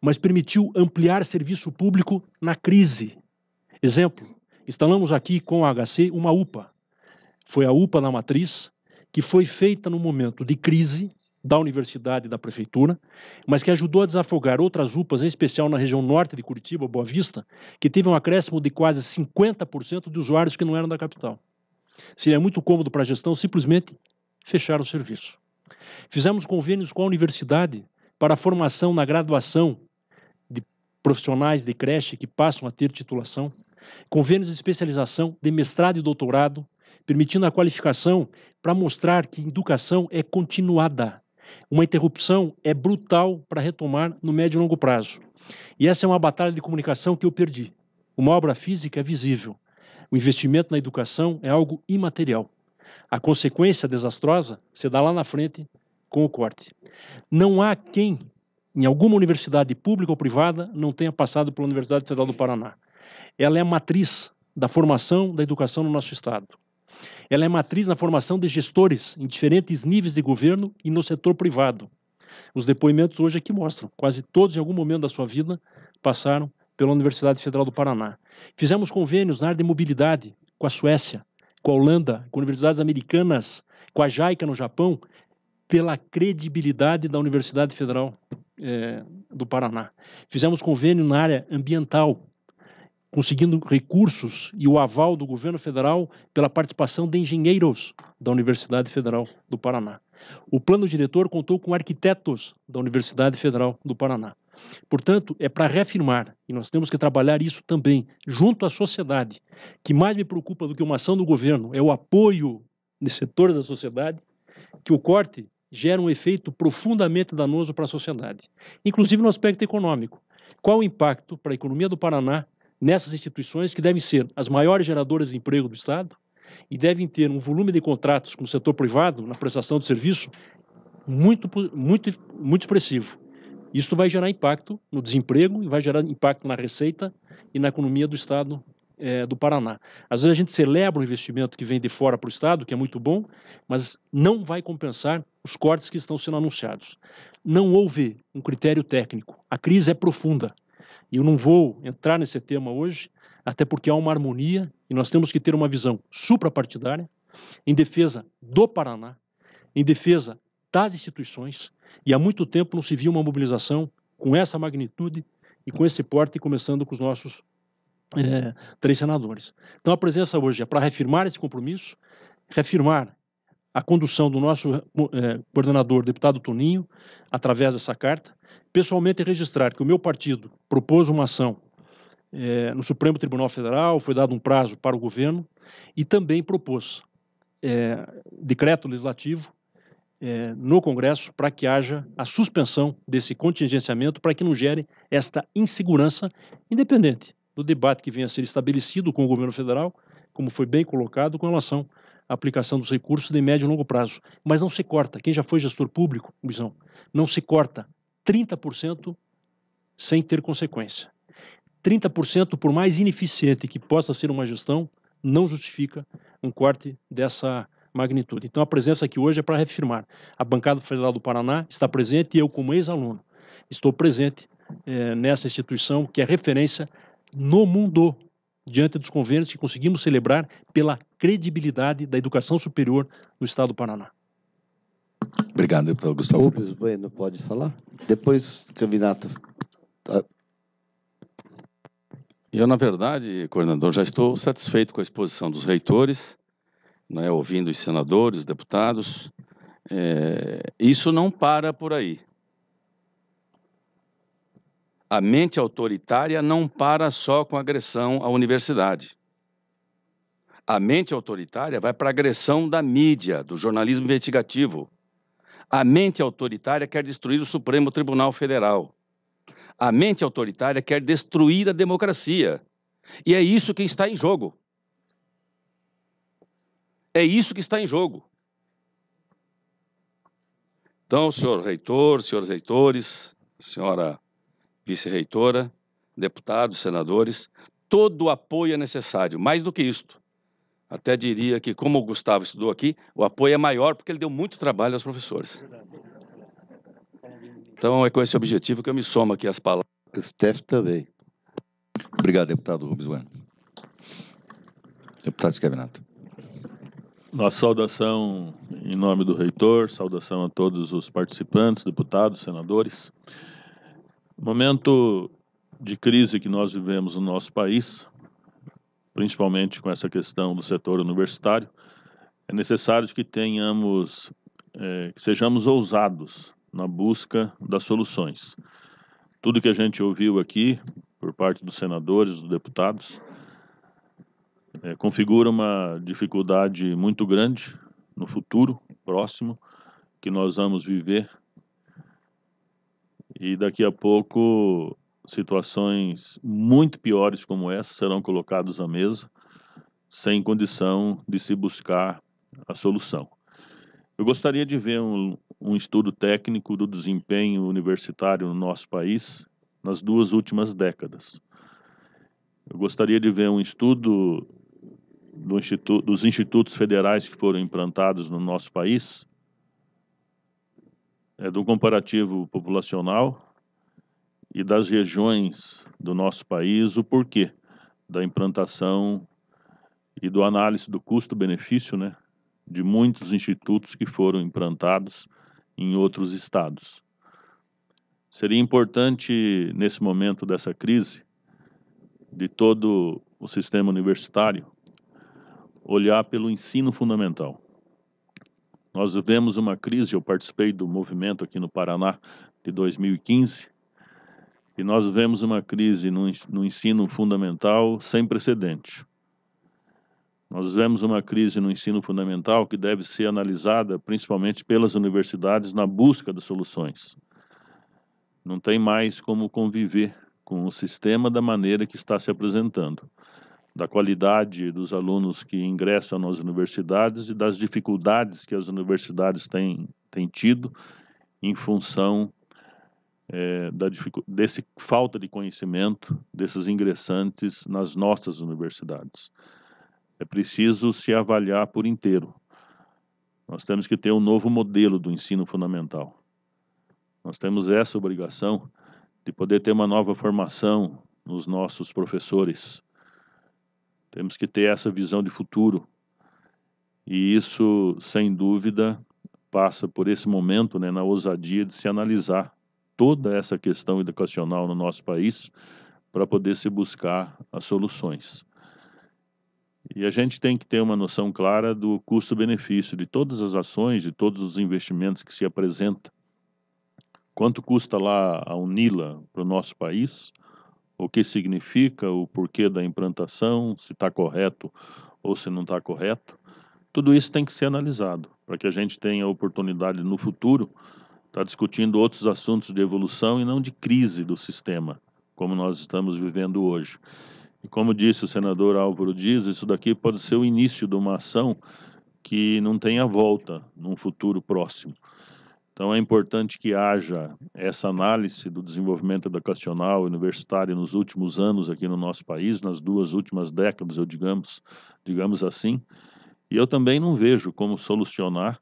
mas permitiu ampliar serviço público na crise. Exemplo, Instalamos aqui com a HC uma UPA. Foi a UPA na matriz, que foi feita no momento de crise da universidade e da prefeitura, mas que ajudou a desafogar outras UPAs, em especial na região norte de Curitiba, Boa Vista, que teve um acréscimo de quase 50% de usuários que não eram da capital. Seria muito cômodo para a gestão simplesmente fechar o serviço. Fizemos convênios com a universidade para a formação na graduação de profissionais de creche que passam a ter titulação convênios de especialização, de mestrado e doutorado, permitindo a qualificação para mostrar que educação é continuada. Uma interrupção é brutal para retomar no médio e longo prazo. E essa é uma batalha de comunicação que eu perdi. Uma obra física é visível. O investimento na educação é algo imaterial. A consequência desastrosa se dá lá na frente com o corte. Não há quem, em alguma universidade pública ou privada, não tenha passado pela Universidade Federal do Paraná ela é matriz da formação da educação no nosso Estado. Ela é matriz na formação de gestores em diferentes níveis de governo e no setor privado. Os depoimentos hoje aqui mostram, quase todos em algum momento da sua vida passaram pela Universidade Federal do Paraná. Fizemos convênios na área de mobilidade com a Suécia, com a Holanda, com universidades americanas, com a JAICA no Japão, pela credibilidade da Universidade Federal é, do Paraná. Fizemos convênio na área ambiental conseguindo recursos e o aval do governo federal pela participação de engenheiros da Universidade Federal do Paraná. O plano diretor contou com arquitetos da Universidade Federal do Paraná. Portanto, é para reafirmar, e nós temos que trabalhar isso também, junto à sociedade, que mais me preocupa do que uma ação do governo é o apoio de setores da sociedade, que o corte gera um efeito profundamente danoso para a sociedade, inclusive no aspecto econômico. Qual o impacto para a economia do Paraná nessas instituições que devem ser as maiores geradoras de emprego do Estado e devem ter um volume de contratos com o setor privado na prestação de serviço muito, muito, muito expressivo. Isso vai gerar impacto no desemprego e vai gerar impacto na receita e na economia do Estado é, do Paraná. Às vezes a gente celebra o investimento que vem de fora para o Estado, que é muito bom, mas não vai compensar os cortes que estão sendo anunciados. Não houve um critério técnico. A crise é profunda. E eu não vou entrar nesse tema hoje, até porque há uma harmonia e nós temos que ter uma visão suprapartidária em defesa do Paraná, em defesa das instituições. E há muito tempo não se viu uma mobilização com essa magnitude e com esse porte, começando com os nossos é, três senadores. Então a presença hoje é para reafirmar esse compromisso, reafirmar a condução do nosso eh, coordenador, deputado Toninho, através dessa carta, pessoalmente registrar que o meu partido propôs uma ação é, no Supremo Tribunal Federal, foi dado um prazo para o governo e também propôs é, decreto legislativo é, no Congresso para que haja a suspensão desse contingenciamento para que não gere esta insegurança, independente do debate que venha a ser estabelecido com o governo federal, como foi bem colocado, com relação à aplicação dos recursos de médio e longo prazo. Mas não se corta, quem já foi gestor público, Luizão, não se corta 30% sem ter consequência. 30%, por mais ineficiente que possa ser uma gestão, não justifica um corte dessa magnitude. Então, a presença aqui hoje é para reafirmar. A bancada federal do Paraná está presente e eu, como ex-aluno, estou presente eh, nessa instituição que é referência no mundo diante dos convênios que conseguimos celebrar pela credibilidade da educação superior do Estado do Paraná. Obrigado, deputado Gustavo. Rubens Bueno, pode falar? Depois, candidato. Ah. Eu, na verdade, coordenador, já estou satisfeito com a exposição dos reitores, né, ouvindo os senadores, os deputados. É, isso não para por aí. A mente autoritária não para só com agressão à universidade. A mente autoritária vai para a agressão da mídia, do jornalismo investigativo a mente autoritária quer destruir o Supremo Tribunal Federal. A mente autoritária quer destruir a democracia. E é isso que está em jogo. É isso que está em jogo. Então, senhor reitor, senhores reitores, senhora vice-reitora, deputados, senadores, todo o apoio é necessário. Mais do que isto, até diria que, como o Gustavo estudou aqui, o apoio é maior porque ele deu muito trabalho aos professores. Então, é com esse objetivo que eu me somo aqui as palavras. Steph também. Obrigado, deputado Rubens Bueno. Deputado Escavinato. Nossa saudação em nome do reitor, saudação a todos os participantes, deputados, senadores. Momento de crise que nós vivemos no nosso país, principalmente com essa questão do setor universitário, é necessário que tenhamos, é, que sejamos ousados na busca das soluções. Tudo que a gente ouviu aqui, por parte dos senadores, dos deputados, é, configura uma dificuldade muito grande no futuro próximo que nós vamos viver. E daqui a pouco situações muito piores como essa serão colocados à mesa, sem condição de se buscar a solução. Eu gostaria de ver um, um estudo técnico do desempenho universitário no nosso país nas duas últimas décadas. Eu gostaria de ver um estudo do dos institutos federais que foram implantados no nosso país, é, do comparativo populacional e das regiões do nosso país o porquê da implantação e do análise do custo-benefício né, de muitos institutos que foram implantados em outros estados. Seria importante, nesse momento dessa crise, de todo o sistema universitário, olhar pelo ensino fundamental. Nós vivemos uma crise, eu participei do movimento aqui no Paraná de 2015, e nós vemos uma crise no ensino fundamental sem precedente. Nós vemos uma crise no ensino fundamental que deve ser analisada principalmente pelas universidades na busca de soluções. Não tem mais como conviver com o sistema da maneira que está se apresentando, da qualidade dos alunos que ingressam nas universidades e das dificuldades que as universidades têm, têm tido em função é, da desse falta de conhecimento desses ingressantes nas nossas universidades. É preciso se avaliar por inteiro. Nós temos que ter um novo modelo do ensino fundamental. Nós temos essa obrigação de poder ter uma nova formação nos nossos professores. Temos que ter essa visão de futuro. E isso, sem dúvida, passa por esse momento, né, na ousadia de se analisar toda essa questão educacional no nosso país para poder se buscar as soluções. E a gente tem que ter uma noção clara do custo-benefício de todas as ações, de todos os investimentos que se apresentam. Quanto custa lá a UNILA para o nosso país? O que significa, o porquê da implantação, se está correto ou se não está correto. Tudo isso tem que ser analisado para que a gente tenha a oportunidade no futuro está discutindo outros assuntos de evolução e não de crise do sistema, como nós estamos vivendo hoje. E como disse o senador Álvaro Dias, isso daqui pode ser o início de uma ação que não tenha volta num futuro próximo. Então é importante que haja essa análise do desenvolvimento educacional universitário nos últimos anos aqui no nosso país, nas duas últimas décadas, eu digamos, digamos assim. E eu também não vejo como solucionar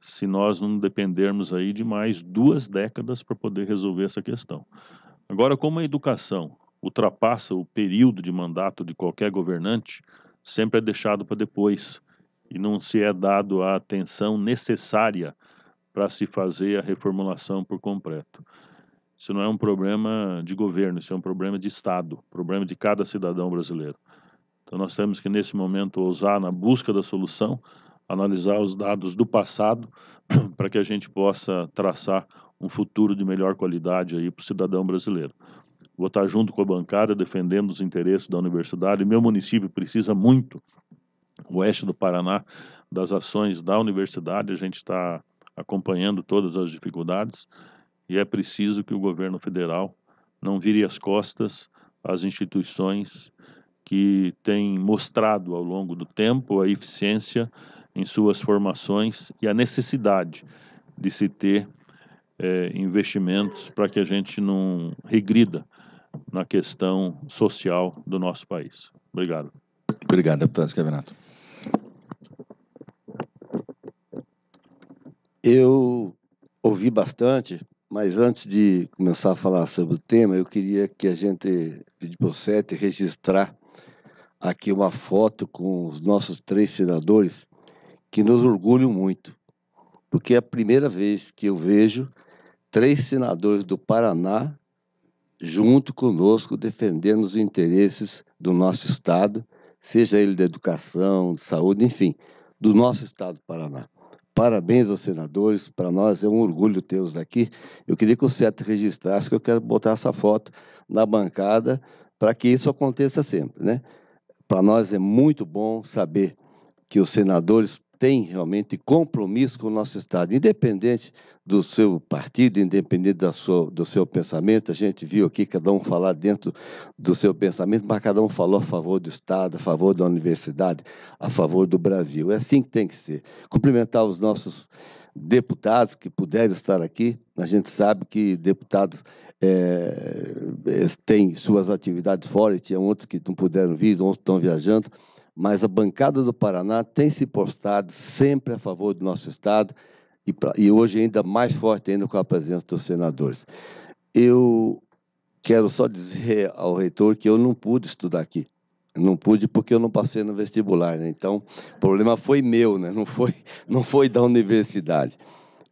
se nós não dependermos aí de mais duas décadas para poder resolver essa questão. Agora, como a educação ultrapassa o período de mandato de qualquer governante, sempre é deixado para depois e não se é dado a atenção necessária para se fazer a reformulação por completo. Isso não é um problema de governo, isso é um problema de Estado, problema de cada cidadão brasileiro. Então nós temos que nesse momento ousar na busca da solução, analisar os dados do passado para que a gente possa traçar um futuro de melhor qualidade aí para o cidadão brasileiro. Vou estar junto com a bancada defendendo os interesses da universidade. Meu município precisa muito, o oeste do Paraná, das ações da universidade. A gente está acompanhando todas as dificuldades e é preciso que o governo federal não vire as costas às instituições que têm mostrado ao longo do tempo a eficiência em suas formações e a necessidade de se ter é, investimentos para que a gente não regrida na questão social do nosso país. Obrigado. Obrigado, deputado Escavinato. Eu ouvi bastante, mas antes de começar a falar sobre o tema, eu queria que a gente de para registrar aqui uma foto com os nossos três senadores que nos orgulho muito, porque é a primeira vez que eu vejo três senadores do Paraná junto conosco defendendo os interesses do nosso Estado, seja ele da educação, de saúde, enfim, do nosso Estado do Paraná. Parabéns aos senadores, para nós é um orgulho tê-los aqui. Eu queria que o CET registrasse, que eu quero botar essa foto na bancada para que isso aconteça sempre. Né? Para nós é muito bom saber que os senadores tem realmente compromisso com o nosso Estado, independente do seu partido, independente da sua, do seu pensamento. A gente viu aqui cada um falar dentro do seu pensamento, mas cada um falou a favor do Estado, a favor da universidade, a favor do Brasil. É assim que tem que ser. Cumprimentar os nossos deputados que puderam estar aqui. A gente sabe que deputados é, têm suas atividades fora, e tinha outros que não puderam vir, outros estão viajando mas a bancada do Paraná tem se postado sempre a favor do nosso Estado e, pra, e hoje ainda mais forte ainda com a presença dos senadores. Eu quero só dizer ao reitor que eu não pude estudar aqui. Não pude porque eu não passei no vestibular, né? Então, o problema foi meu, né? Não foi, não foi da universidade.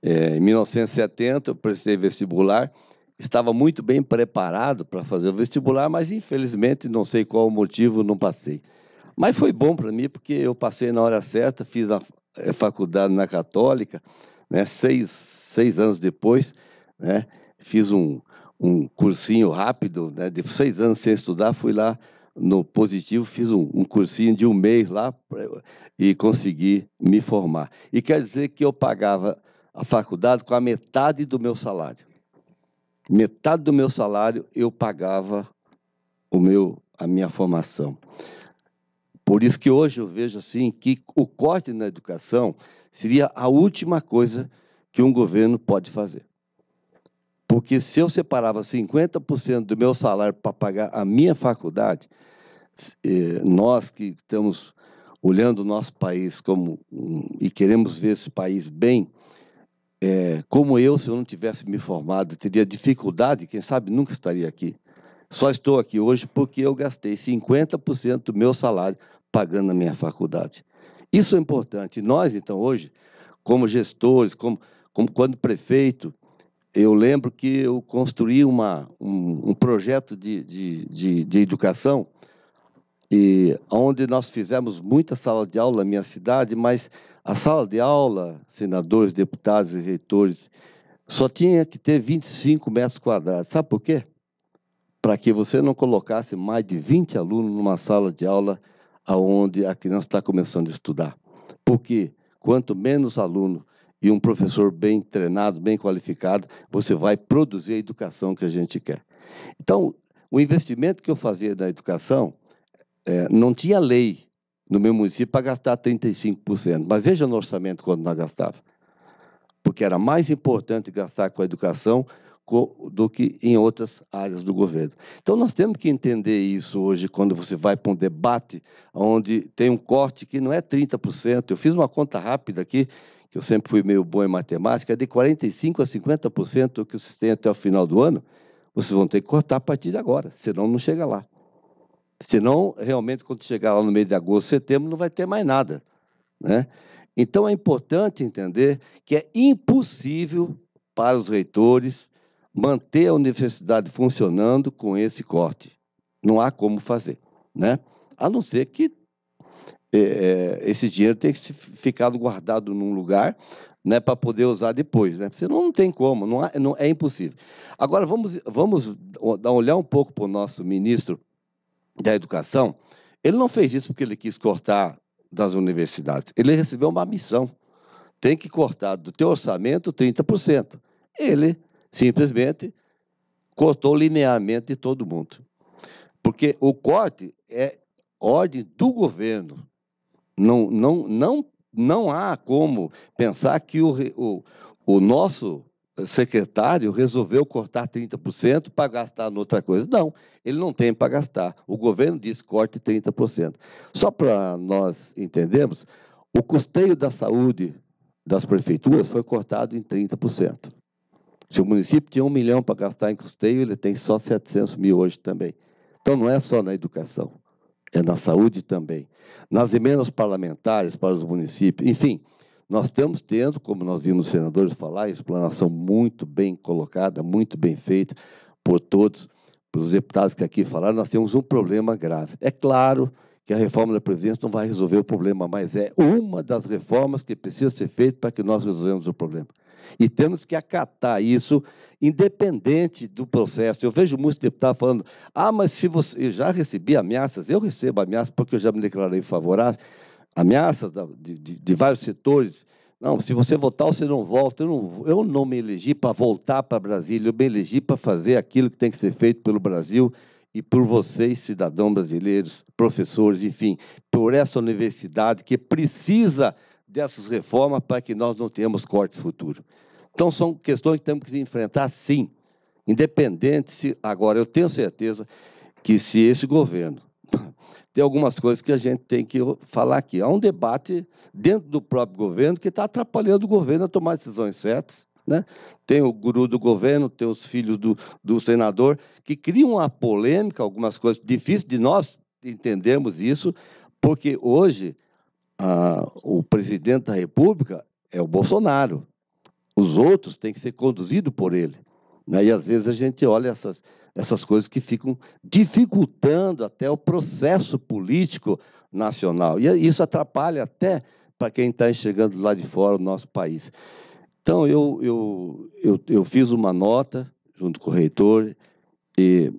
É, em 1970, eu prestei vestibular, estava muito bem preparado para fazer o vestibular, mas infelizmente, não sei qual o motivo, não passei. Mas foi bom para mim, porque eu passei na hora certa, fiz a eh, faculdade na Católica, né? seis, seis anos depois, né? fiz um, um cursinho rápido, né? de seis anos sem estudar, fui lá no positivo, fiz um, um cursinho de um mês lá e consegui me formar. E quer dizer que eu pagava a faculdade com a metade do meu salário. Metade do meu salário eu pagava o meu a minha formação. Por isso que hoje eu vejo assim que o corte na educação seria a última coisa que um governo pode fazer. Porque se eu separava 50% do meu salário para pagar a minha faculdade, eh, nós que estamos olhando o nosso país como e queremos ver esse país bem, é, como eu, se eu não tivesse me formado, teria dificuldade, quem sabe nunca estaria aqui. Só estou aqui hoje porque eu gastei 50% do meu salário pagando a minha faculdade. Isso é importante. Nós, então, hoje, como gestores, como, como quando prefeito, eu lembro que eu construí uma, um, um projeto de, de, de, de, educação e onde nós fizemos muita sala de aula na minha cidade, mas a sala de aula, senadores, deputados e reitores, só tinha que ter 25 metros quadrados. Sabe por quê? Para que você não colocasse mais de 20 alunos numa sala de aula aonde a criança está começando a estudar. Porque quanto menos aluno e um professor bem treinado, bem qualificado, você vai produzir a educação que a gente quer. Então, o investimento que eu fazia na educação, é, não tinha lei no meu município para gastar 35%, mas veja no orçamento quando nós gastava. Porque era mais importante gastar com a educação do que em outras áreas do governo. Então, nós temos que entender isso hoje quando você vai para um debate onde tem um corte que não é 30%. Eu fiz uma conta rápida aqui, que eu sempre fui meio bom em matemática, é de 45% a 50% que vocês têm até o final do ano, vocês vão ter que cortar a partir de agora, senão não chega lá. Senão, realmente, quando chegar lá no mês de agosto, setembro, não vai ter mais nada. Né? Então, é importante entender que é impossível para os reitores manter a universidade funcionando com esse corte. Não há como fazer, né? A não ser que é, é esse dinheiro tenha ficado guardado num lugar, né, para poder usar depois, né? Você não tem como, não, há, não é impossível. Agora vamos vamos dar olhar um pouco para o nosso ministro da Educação. Ele não fez isso porque ele quis cortar das universidades. Ele recebeu uma missão. Tem que cortar do teu orçamento 30%. Ele simplesmente cortou linearmente todo mundo. Porque o corte é ordem do governo. Não, não, não, não há como pensar que o, o, o nosso secretário resolveu cortar 30% para gastar noutra coisa. Não, ele não tem para gastar. O governo diz corte 30%. Só para nós entendermos, o custeio da saúde das prefeituras foi cortado em 30%. Se o município tinha um milhão para gastar em custeio, ele tem só 700 mil hoje também. Então não é só na educação, é na saúde também. Nas emendas parlamentares para os municípios, enfim, nós estamos tendo, como nós vimos os senadores falar, explanação muito bem colocada, muito bem feita por todos, pelos deputados que aqui falaram, nós temos um problema grave. É claro que a reforma da Previdência não vai resolver o problema, mas é uma das reformas que precisa ser feita para que nós resolvamos o problema. E temos que acatar isso, independente do processo. Eu vejo muitos deputados falando: ah, mas se você. Eu já recebi ameaças, eu recebo ameaças porque eu já me declarei favorável, ameaças de, de, de vários setores. Não, se você votar, você não volta. Eu não, eu não me elegi para voltar para Brasília, eu me elegi para fazer aquilo que tem que ser feito pelo Brasil e por vocês, cidadãos brasileiros, professores, enfim, por essa universidade que precisa dessas reformas para que nós não tenhamos corte futuro. Então, são questões que temos que enfrentar, sim, independente se. Agora, eu tenho certeza que se esse governo. Tem algumas coisas que a gente tem que falar aqui. Há um debate dentro do próprio governo que está atrapalhando o governo a tomar decisões certas. Né? Tem o guru do governo, tem os filhos do, do senador, que criam uma polêmica, algumas coisas difíceis de nós entendermos isso, porque hoje a, o presidente da República é o Bolsonaro. Os outros têm que ser conduzidos por ele. Né? E às vezes a gente olha essas, essas coisas que ficam dificultando até o processo político nacional. E é, isso atrapalha até para quem está chegando lá de fora o nosso país. Então, eu, eu, eu, eu, fiz uma nota junto com o reitor e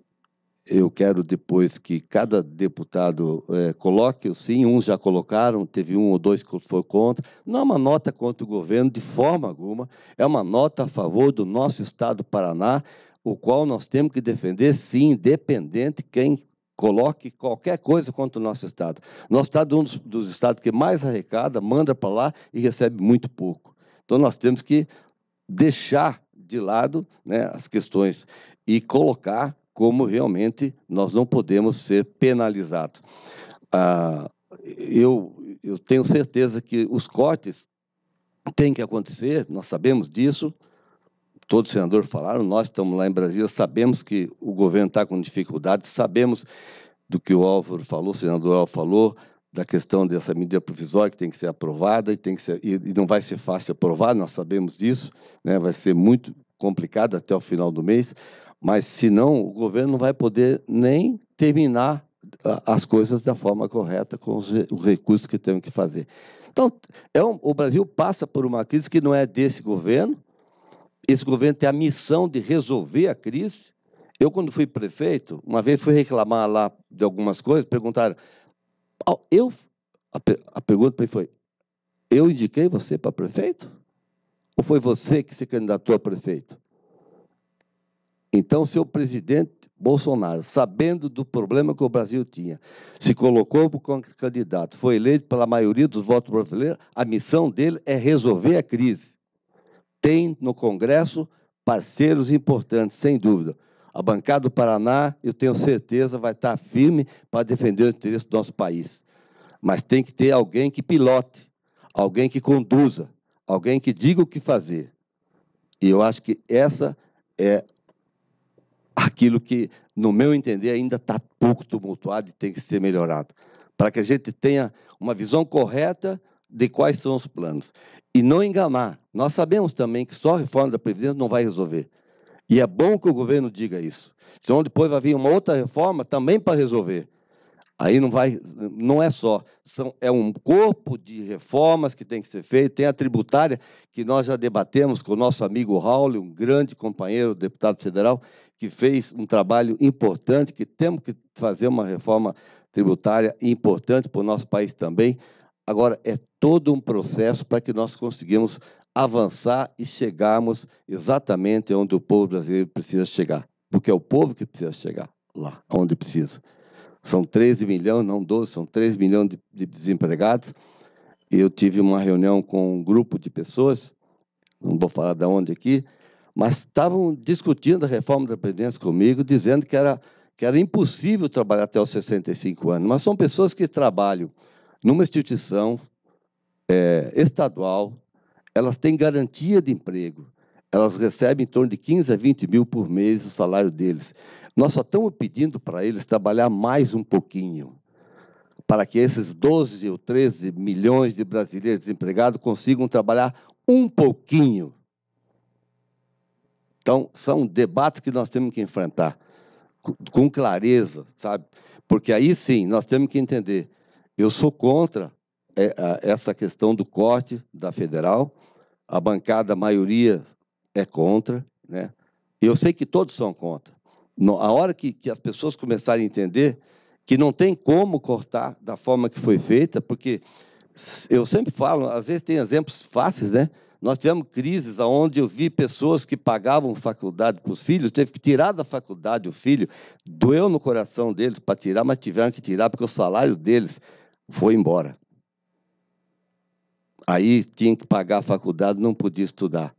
eu quero depois que cada deputado é, coloque, sim, uns já colocaram, teve um ou dois que foi contra. Não é uma nota contra o governo, de forma alguma. É uma nota a favor do nosso Estado do Paraná, o qual nós temos que defender, sim, independente quem coloque qualquer coisa contra o nosso Estado. Nosso Estado é um dos, dos Estados que mais arrecada, manda para lá e recebe muito pouco. Então, nós temos que deixar de lado né, as questões e colocar como realmente nós não podemos ser penalizados. Ah, eu, eu tenho certeza que os cortes têm que acontecer, nós sabemos disso, todos os senadores falaram, nós estamos lá em Brasília, sabemos que o governo está com dificuldades. sabemos do que o Álvaro falou, o senador Álvaro falou, da questão dessa medida provisória que tem que ser aprovada e, tem que ser, e, e não vai ser fácil aprovar, nós sabemos disso, né? vai ser muito complicado até o final do mês. Mas, senão, o governo não vai poder nem terminar as coisas da forma correta com os, recursos que temos que fazer. Então, é um, o Brasil passa por uma crise que não é desse governo. Esse governo tem a missão de resolver a crise. Eu, quando fui prefeito, uma vez fui reclamar lá de algumas coisas, perguntaram. Eu, a, a pergunta para mim foi: eu indiquei você para prefeito? Ou foi você que se candidatou a prefeito? Então, seu presidente Bolsonaro, sabendo do problema que o Brasil tinha, se colocou como candidato, foi eleito pela maioria dos votos brasileiros, a missão dele é resolver a crise. Tem no Congresso parceiros importantes, sem dúvida. A bancada do Paraná, eu tenho certeza, vai estar firme para defender o interesse do nosso país. Mas tem que ter alguém que pilote, alguém que conduza, alguém que diga o que fazer. E eu acho que essa é aquilo que, no meu entender, ainda está pouco tumultuado e tem que ser melhorado, para que a gente tenha uma visão correta de quais são os planos. E não enganar. Nós sabemos também que só a reforma da Previdência não vai resolver. E é bom que o governo diga isso. Senão depois vai vir uma outra reforma também para resolver. Aí não vai, não é só, são, é um corpo de reformas que tem que ser feito, tem a tributária que nós já debatemos com o nosso amigo Raul, um grande companheiro, deputado federal, que fez um trabalho importante, que temos que fazer uma reforma tributária importante para o nosso país também. Agora, é todo um processo para que nós conseguimos avançar e chegarmos exatamente onde o povo brasileiro precisa chegar, porque é o povo que precisa chegar lá, onde precisa. São 13 milhões, não 12, são 13 milhões de, de desempregados. Eu tive uma reunião com um grupo de pessoas, não vou falar de onde aqui, mas estavam discutindo a reforma da Previdência comigo, dizendo que era, que era impossível trabalhar até os 65 anos. Mas são pessoas que trabalham numa instituição é, estadual, elas têm garantia de emprego, elas recebem em torno de 15 a 20 mil por mês o salário deles. Nós só estamos pedindo para eles trabalhar mais um pouquinho, para que esses 12 ou 13 milhões de brasileiros desempregados consigam trabalhar um pouquinho. Então, são debates que nós temos que enfrentar com clareza, sabe? Porque aí sim nós temos que entender. Eu sou contra é, essa questão do corte da federal. A bancada, a maioria é contra, né? Eu sei que todos são contra. A hora que, que as pessoas começarem a entender que não tem como cortar da forma que foi feita, porque eu sempre falo, às vezes tem exemplos fáceis, né? Nós tivemos crises onde eu vi pessoas que pagavam faculdade para os filhos, teve que tirar da faculdade o filho, doeu no coração deles para tirar, mas tiveram que tirar porque o salário deles foi embora. Aí tinha que pagar a faculdade, não podia estudar.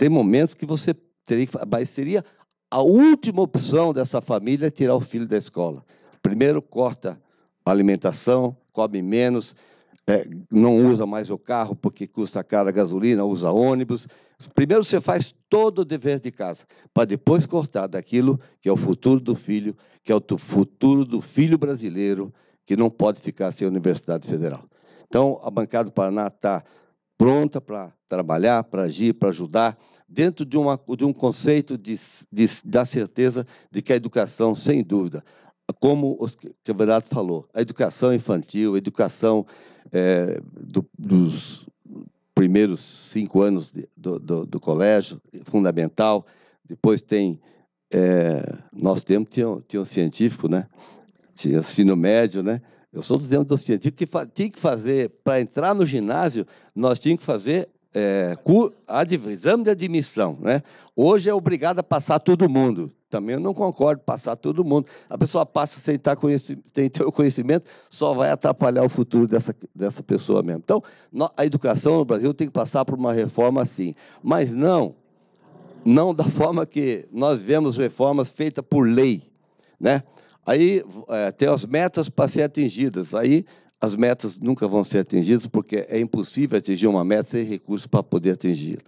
Tem momentos que você teria, mas seria a última opção dessa família é tirar o filho da escola. Primeiro corta a alimentação, come menos, é, não usa mais o carro porque custa caro a gasolina, usa ônibus. Primeiro você faz todo o dever de casa, para depois cortar daquilo que é o futuro do filho, que é o futuro do filho brasileiro, que não pode ficar sem a Universidade Federal. Então, a bancada do Paraná está pronta para trabalhar, para agir, para ajudar, dentro de, uma, de um conceito de, de, da certeza de que a educação, sem dúvida, como o Quebrado falou, a educação infantil, a educação é, do, dos primeiros cinco anos de, do, do, do, colégio, fundamental, depois tem. É, eh, nosso tempo tinha, tinha um científico, né? Tinha o ensino médio, né? Eu sou do tempo do científico que tinha que fazer, para entrar no ginásio, nós tínhamos que fazer é, exame de admissão, né? Hoje é obrigado a passar todo mundo. Também eu não concordo passar todo mundo. A pessoa passa sem, tá estar sem ter o conhecimento, só vai atrapalhar o futuro dessa, dessa pessoa mesmo. Então, a educação no Brasil tem que passar por uma reforma assim. Mas não, não da forma que nós vemos reformas feitas por lei, né? Aí é, tem as metas para serem atingidas. Aí as metas nunca vão ser atingidas, porque é impossível atingir uma meta sem recursos para poder atingir.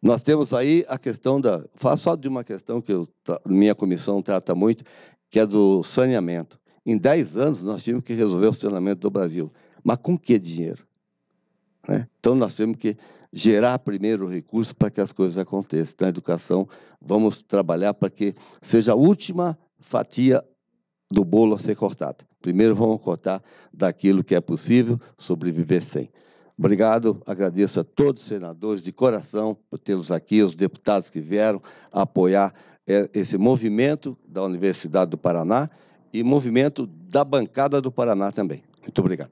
Nós temos aí a questão da. Falo só de uma questão que eu, minha comissão trata muito, que é do saneamento. Em 10 anos, nós tivemos que resolver o saneamento do Brasil. Mas com que dinheiro? Né? Então, nós temos que gerar primeiro recursos para que as coisas aconteçam. Então, a educação, vamos trabalhar para que seja a última fatia do bolo a ser cortado. Primeiro vamos cortar daquilo que é possível sobreviver sem. Obrigado, agradeço a todos os senadores de coração por tê-los aqui, os deputados que vieram apoiar é, esse movimento da Universidade do Paraná e movimento da bancada do Paraná também. Muito obrigado.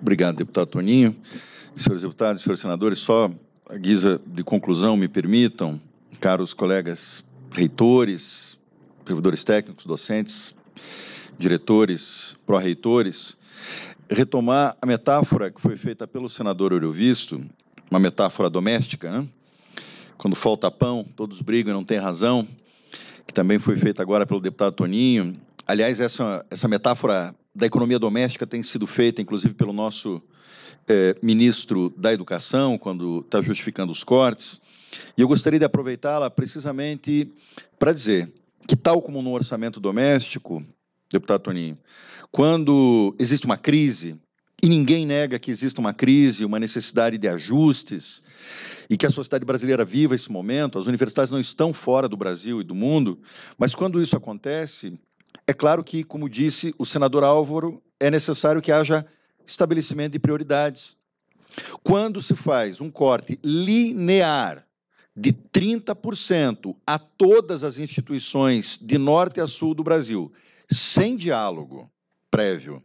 Obrigado, deputado Toninho. Senhores deputados, senhores senadores, só a guisa de conclusão, me permitam, caros colegas reitores, servidores técnicos, docentes, diretores, pró-reitores, retomar a metáfora que foi feita pelo senador Visto, uma metáfora doméstica, né? quando falta pão, todos brigam e não tem razão, que também foi feita agora pelo deputado Toninho. Aliás, essa, essa metáfora da economia doméstica tem sido feita, inclusive, pelo nosso eh, ministro da Educação, quando está justificando os cortes. E eu gostaria de aproveitá-la precisamente para dizer que, tal como no orçamento doméstico, deputado Toninho, quando existe uma crise, e ninguém nega que existe uma crise, uma necessidade de ajustes, e que a sociedade brasileira viva esse momento, as universidades não estão fora do Brasil e do mundo, mas quando isso acontece, é claro que, como disse o senador Álvaro, é necessário que haja estabelecimento de prioridades. Quando se faz um corte linear de 30% a todas as instituições de norte a sul do Brasil, sem diálogo prévio.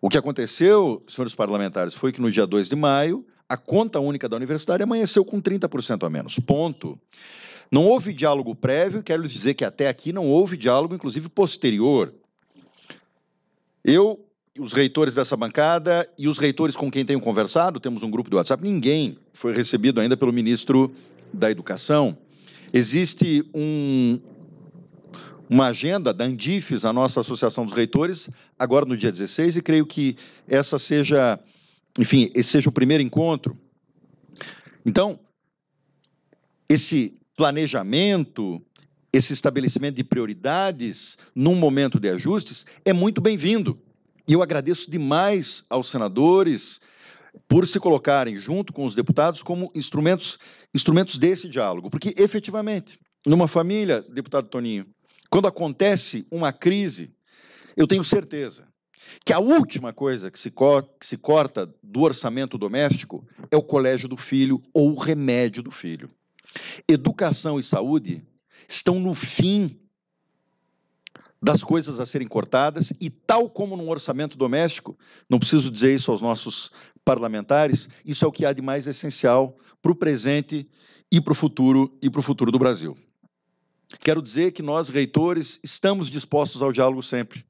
O que aconteceu, senhores parlamentares, foi que no dia 2 de maio, a conta única da universidade amanheceu com 30% a menos. Ponto. Não houve diálogo prévio, quero dizer que até aqui não houve diálogo, inclusive posterior. Eu, os reitores dessa bancada e os reitores com quem tenho conversado, temos um grupo do WhatsApp, ninguém foi recebido ainda pelo ministro da educação, existe um, uma agenda da Andifes, a nossa Associação dos Reitores, agora no dia 16, e creio que essa seja, enfim, esse seja o primeiro encontro. Então, esse planejamento, esse estabelecimento de prioridades num momento de ajustes é muito bem-vindo. E eu agradeço demais aos senadores por se colocarem junto com os deputados como instrumentos, instrumentos desse diálogo. Porque, efetivamente, numa família, deputado Toninho, quando acontece uma crise, eu tenho certeza que a última coisa que se, que se corta do orçamento doméstico é o colégio do filho ou o remédio do filho. Educação e saúde estão no fim das coisas a serem cortadas e tal como no orçamento doméstico, não preciso dizer isso aos nossos parlamentares, isso é o que há de mais essencial para o presente e para o futuro e para o futuro do Brasil. Quero dizer que nós, reitores, estamos dispostos ao diálogo sempre.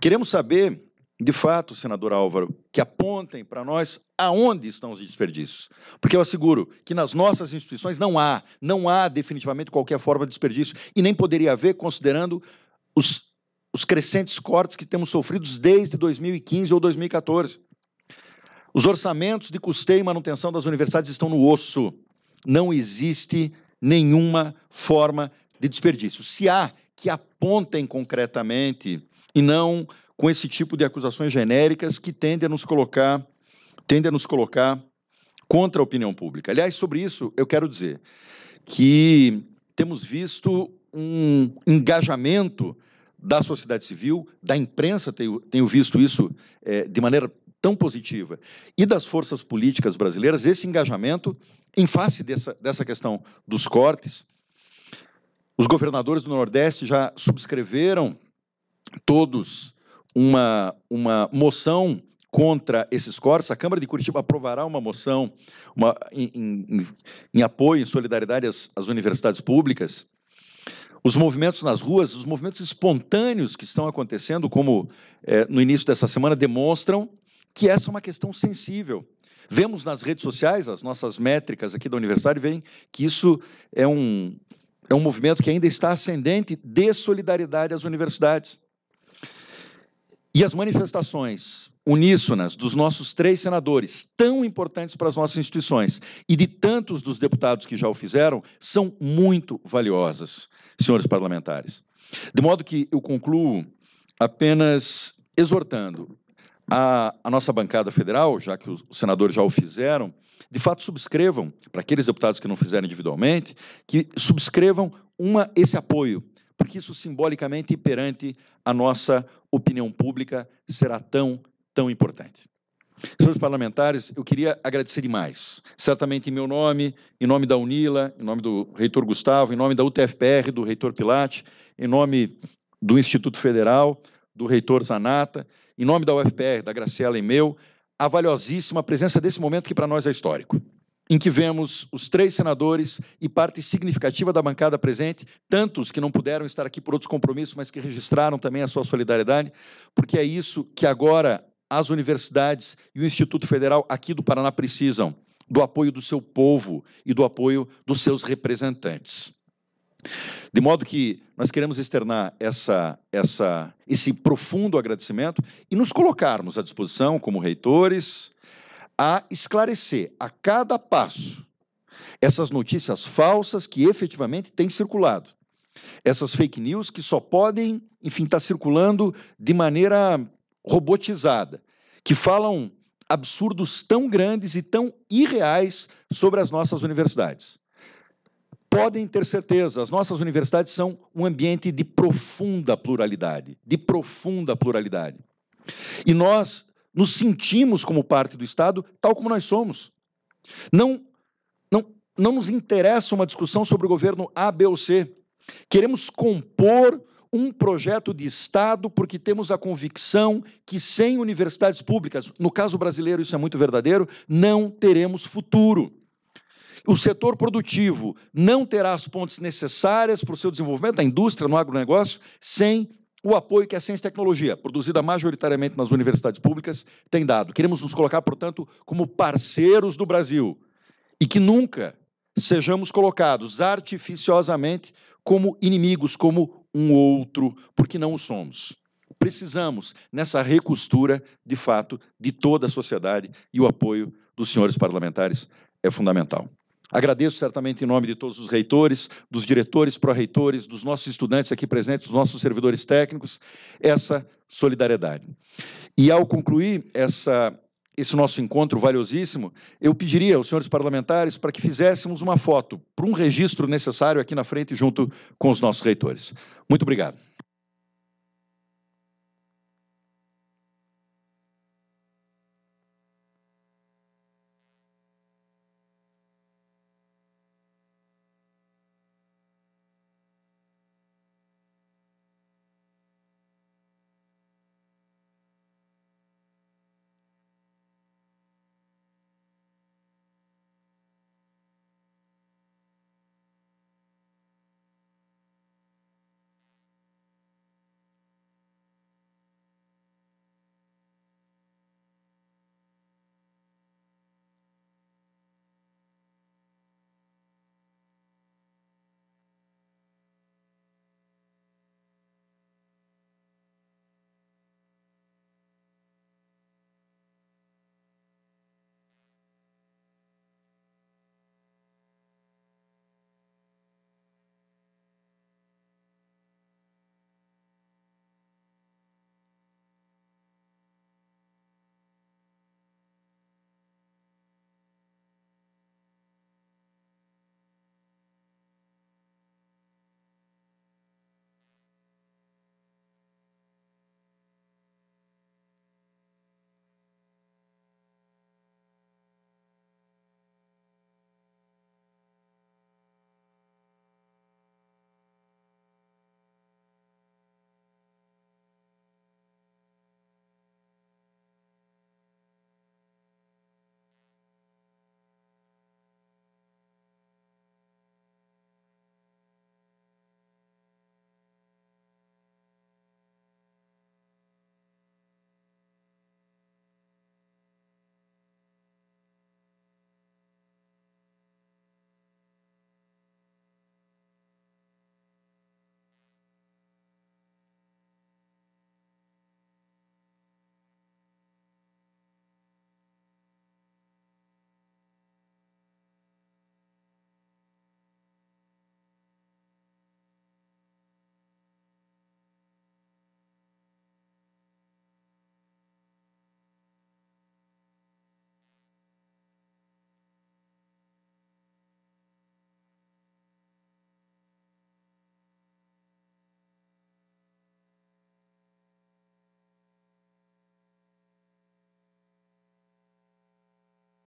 Queremos saber, de fato, senador Álvaro, que apontem para nós aonde estão os desperdícios. Porque eu asseguro que nas nossas instituições não há, não há definitivamente qualquer forma de desperdício e nem poderia haver, considerando os, os crescentes cortes que temos sofrido desde 2015 ou 2014. Os orçamentos de custeio e manutenção das universidades estão no osso. Não existe nenhuma forma de desperdício. Se há, que apontem concretamente e não com esse tipo de acusações genéricas que tendem a nos colocar, tendem a nos colocar contra a opinião pública. Aliás, sobre isso, eu quero dizer que temos visto um engajamento da sociedade civil, da imprensa, tenho, tenho visto isso é, de maneira tão positiva e das forças políticas brasileiras, esse engajamento em face dessa, dessa questão dos cortes. Os governadores do Nordeste já subscreveram todos uma, uma moção contra esses cortes. A Câmara de Curitiba aprovará uma moção uma, em, em, em, apoio, em solidariedade às, às universidades públicas. Os movimentos nas ruas, os movimentos espontâneos que estão acontecendo, como é, no início dessa semana, demonstram que essa é uma questão sensível. Vemos nas redes sociais, as nossas métricas aqui da universidade veem que isso é um, é um movimento que ainda está ascendente de solidariedade às universidades. E as manifestações uníssonas dos nossos três senadores, tão importantes para as nossas instituições, e de tantos dos deputados que já o fizeram, são muito valiosas, senhores parlamentares. De modo que eu concluo apenas exortando a, a, nossa bancada federal, já que os, senadores já o fizeram, de fato subscrevam, para aqueles deputados que não fizeram individualmente, que subscrevam uma, esse apoio, porque isso simbolicamente perante a nossa opinião pública será tão, tão importante. Senhores parlamentares, eu queria agradecer demais, certamente em meu nome, em nome da UNILA, em nome do reitor Gustavo, em nome da UTFPR, do reitor Pilate, em nome do Instituto Federal, do reitor Zanata, em nome da UFPR, da Graciela e meu, a valiosíssima presença desse momento que para nós é histórico, em que vemos os três senadores e parte significativa da bancada presente, tantos que não puderam estar aqui por outros compromissos, mas que registraram também a sua solidariedade, porque é isso que agora as universidades e o Instituto Federal aqui do Paraná precisam do apoio do seu povo e do apoio dos seus representantes. De modo que nós queremos externar essa, essa, esse profundo agradecimento e nos colocarmos à disposição, como reitores, a esclarecer a cada passo essas notícias falsas que efetivamente têm circulado, essas fake news que só podem, enfim, estar tá circulando de maneira robotizada, que falam absurdos tão grandes e tão irreais sobre as nossas universidades podem ter certeza, as nossas universidades são um ambiente de profunda pluralidade, de profunda pluralidade. E nós nos sentimos como parte do Estado, tal como nós somos. Não, não, não nos interessa uma discussão sobre o governo A, B ou C. Queremos compor um projeto de Estado porque temos a convicção que sem universidades públicas, no caso brasileiro isso é muito verdadeiro, não teremos futuro. O setor produtivo não terá as pontes necessárias para o seu desenvolvimento, da indústria, no agronegócio, sem o apoio que a ciência e tecnologia, produzida majoritariamente nas universidades públicas, tem dado. Queremos nos colocar, portanto, como parceiros do Brasil e que nunca sejamos colocados artificiosamente como inimigos, como um outro, porque não o somos. Precisamos, nessa recostura, de fato, de toda a sociedade e o apoio dos senhores parlamentares é fundamental. Agradeço certamente em nome de todos os reitores, dos diretores, pró-reitores, dos nossos estudantes aqui presentes, dos nossos servidores técnicos, essa solidariedade. E ao concluir essa, esse nosso encontro valiosíssimo, eu pediria aos senhores parlamentares para que fizéssemos uma foto para um registro necessário aqui na frente, junto com os nossos reitores. Muito obrigado.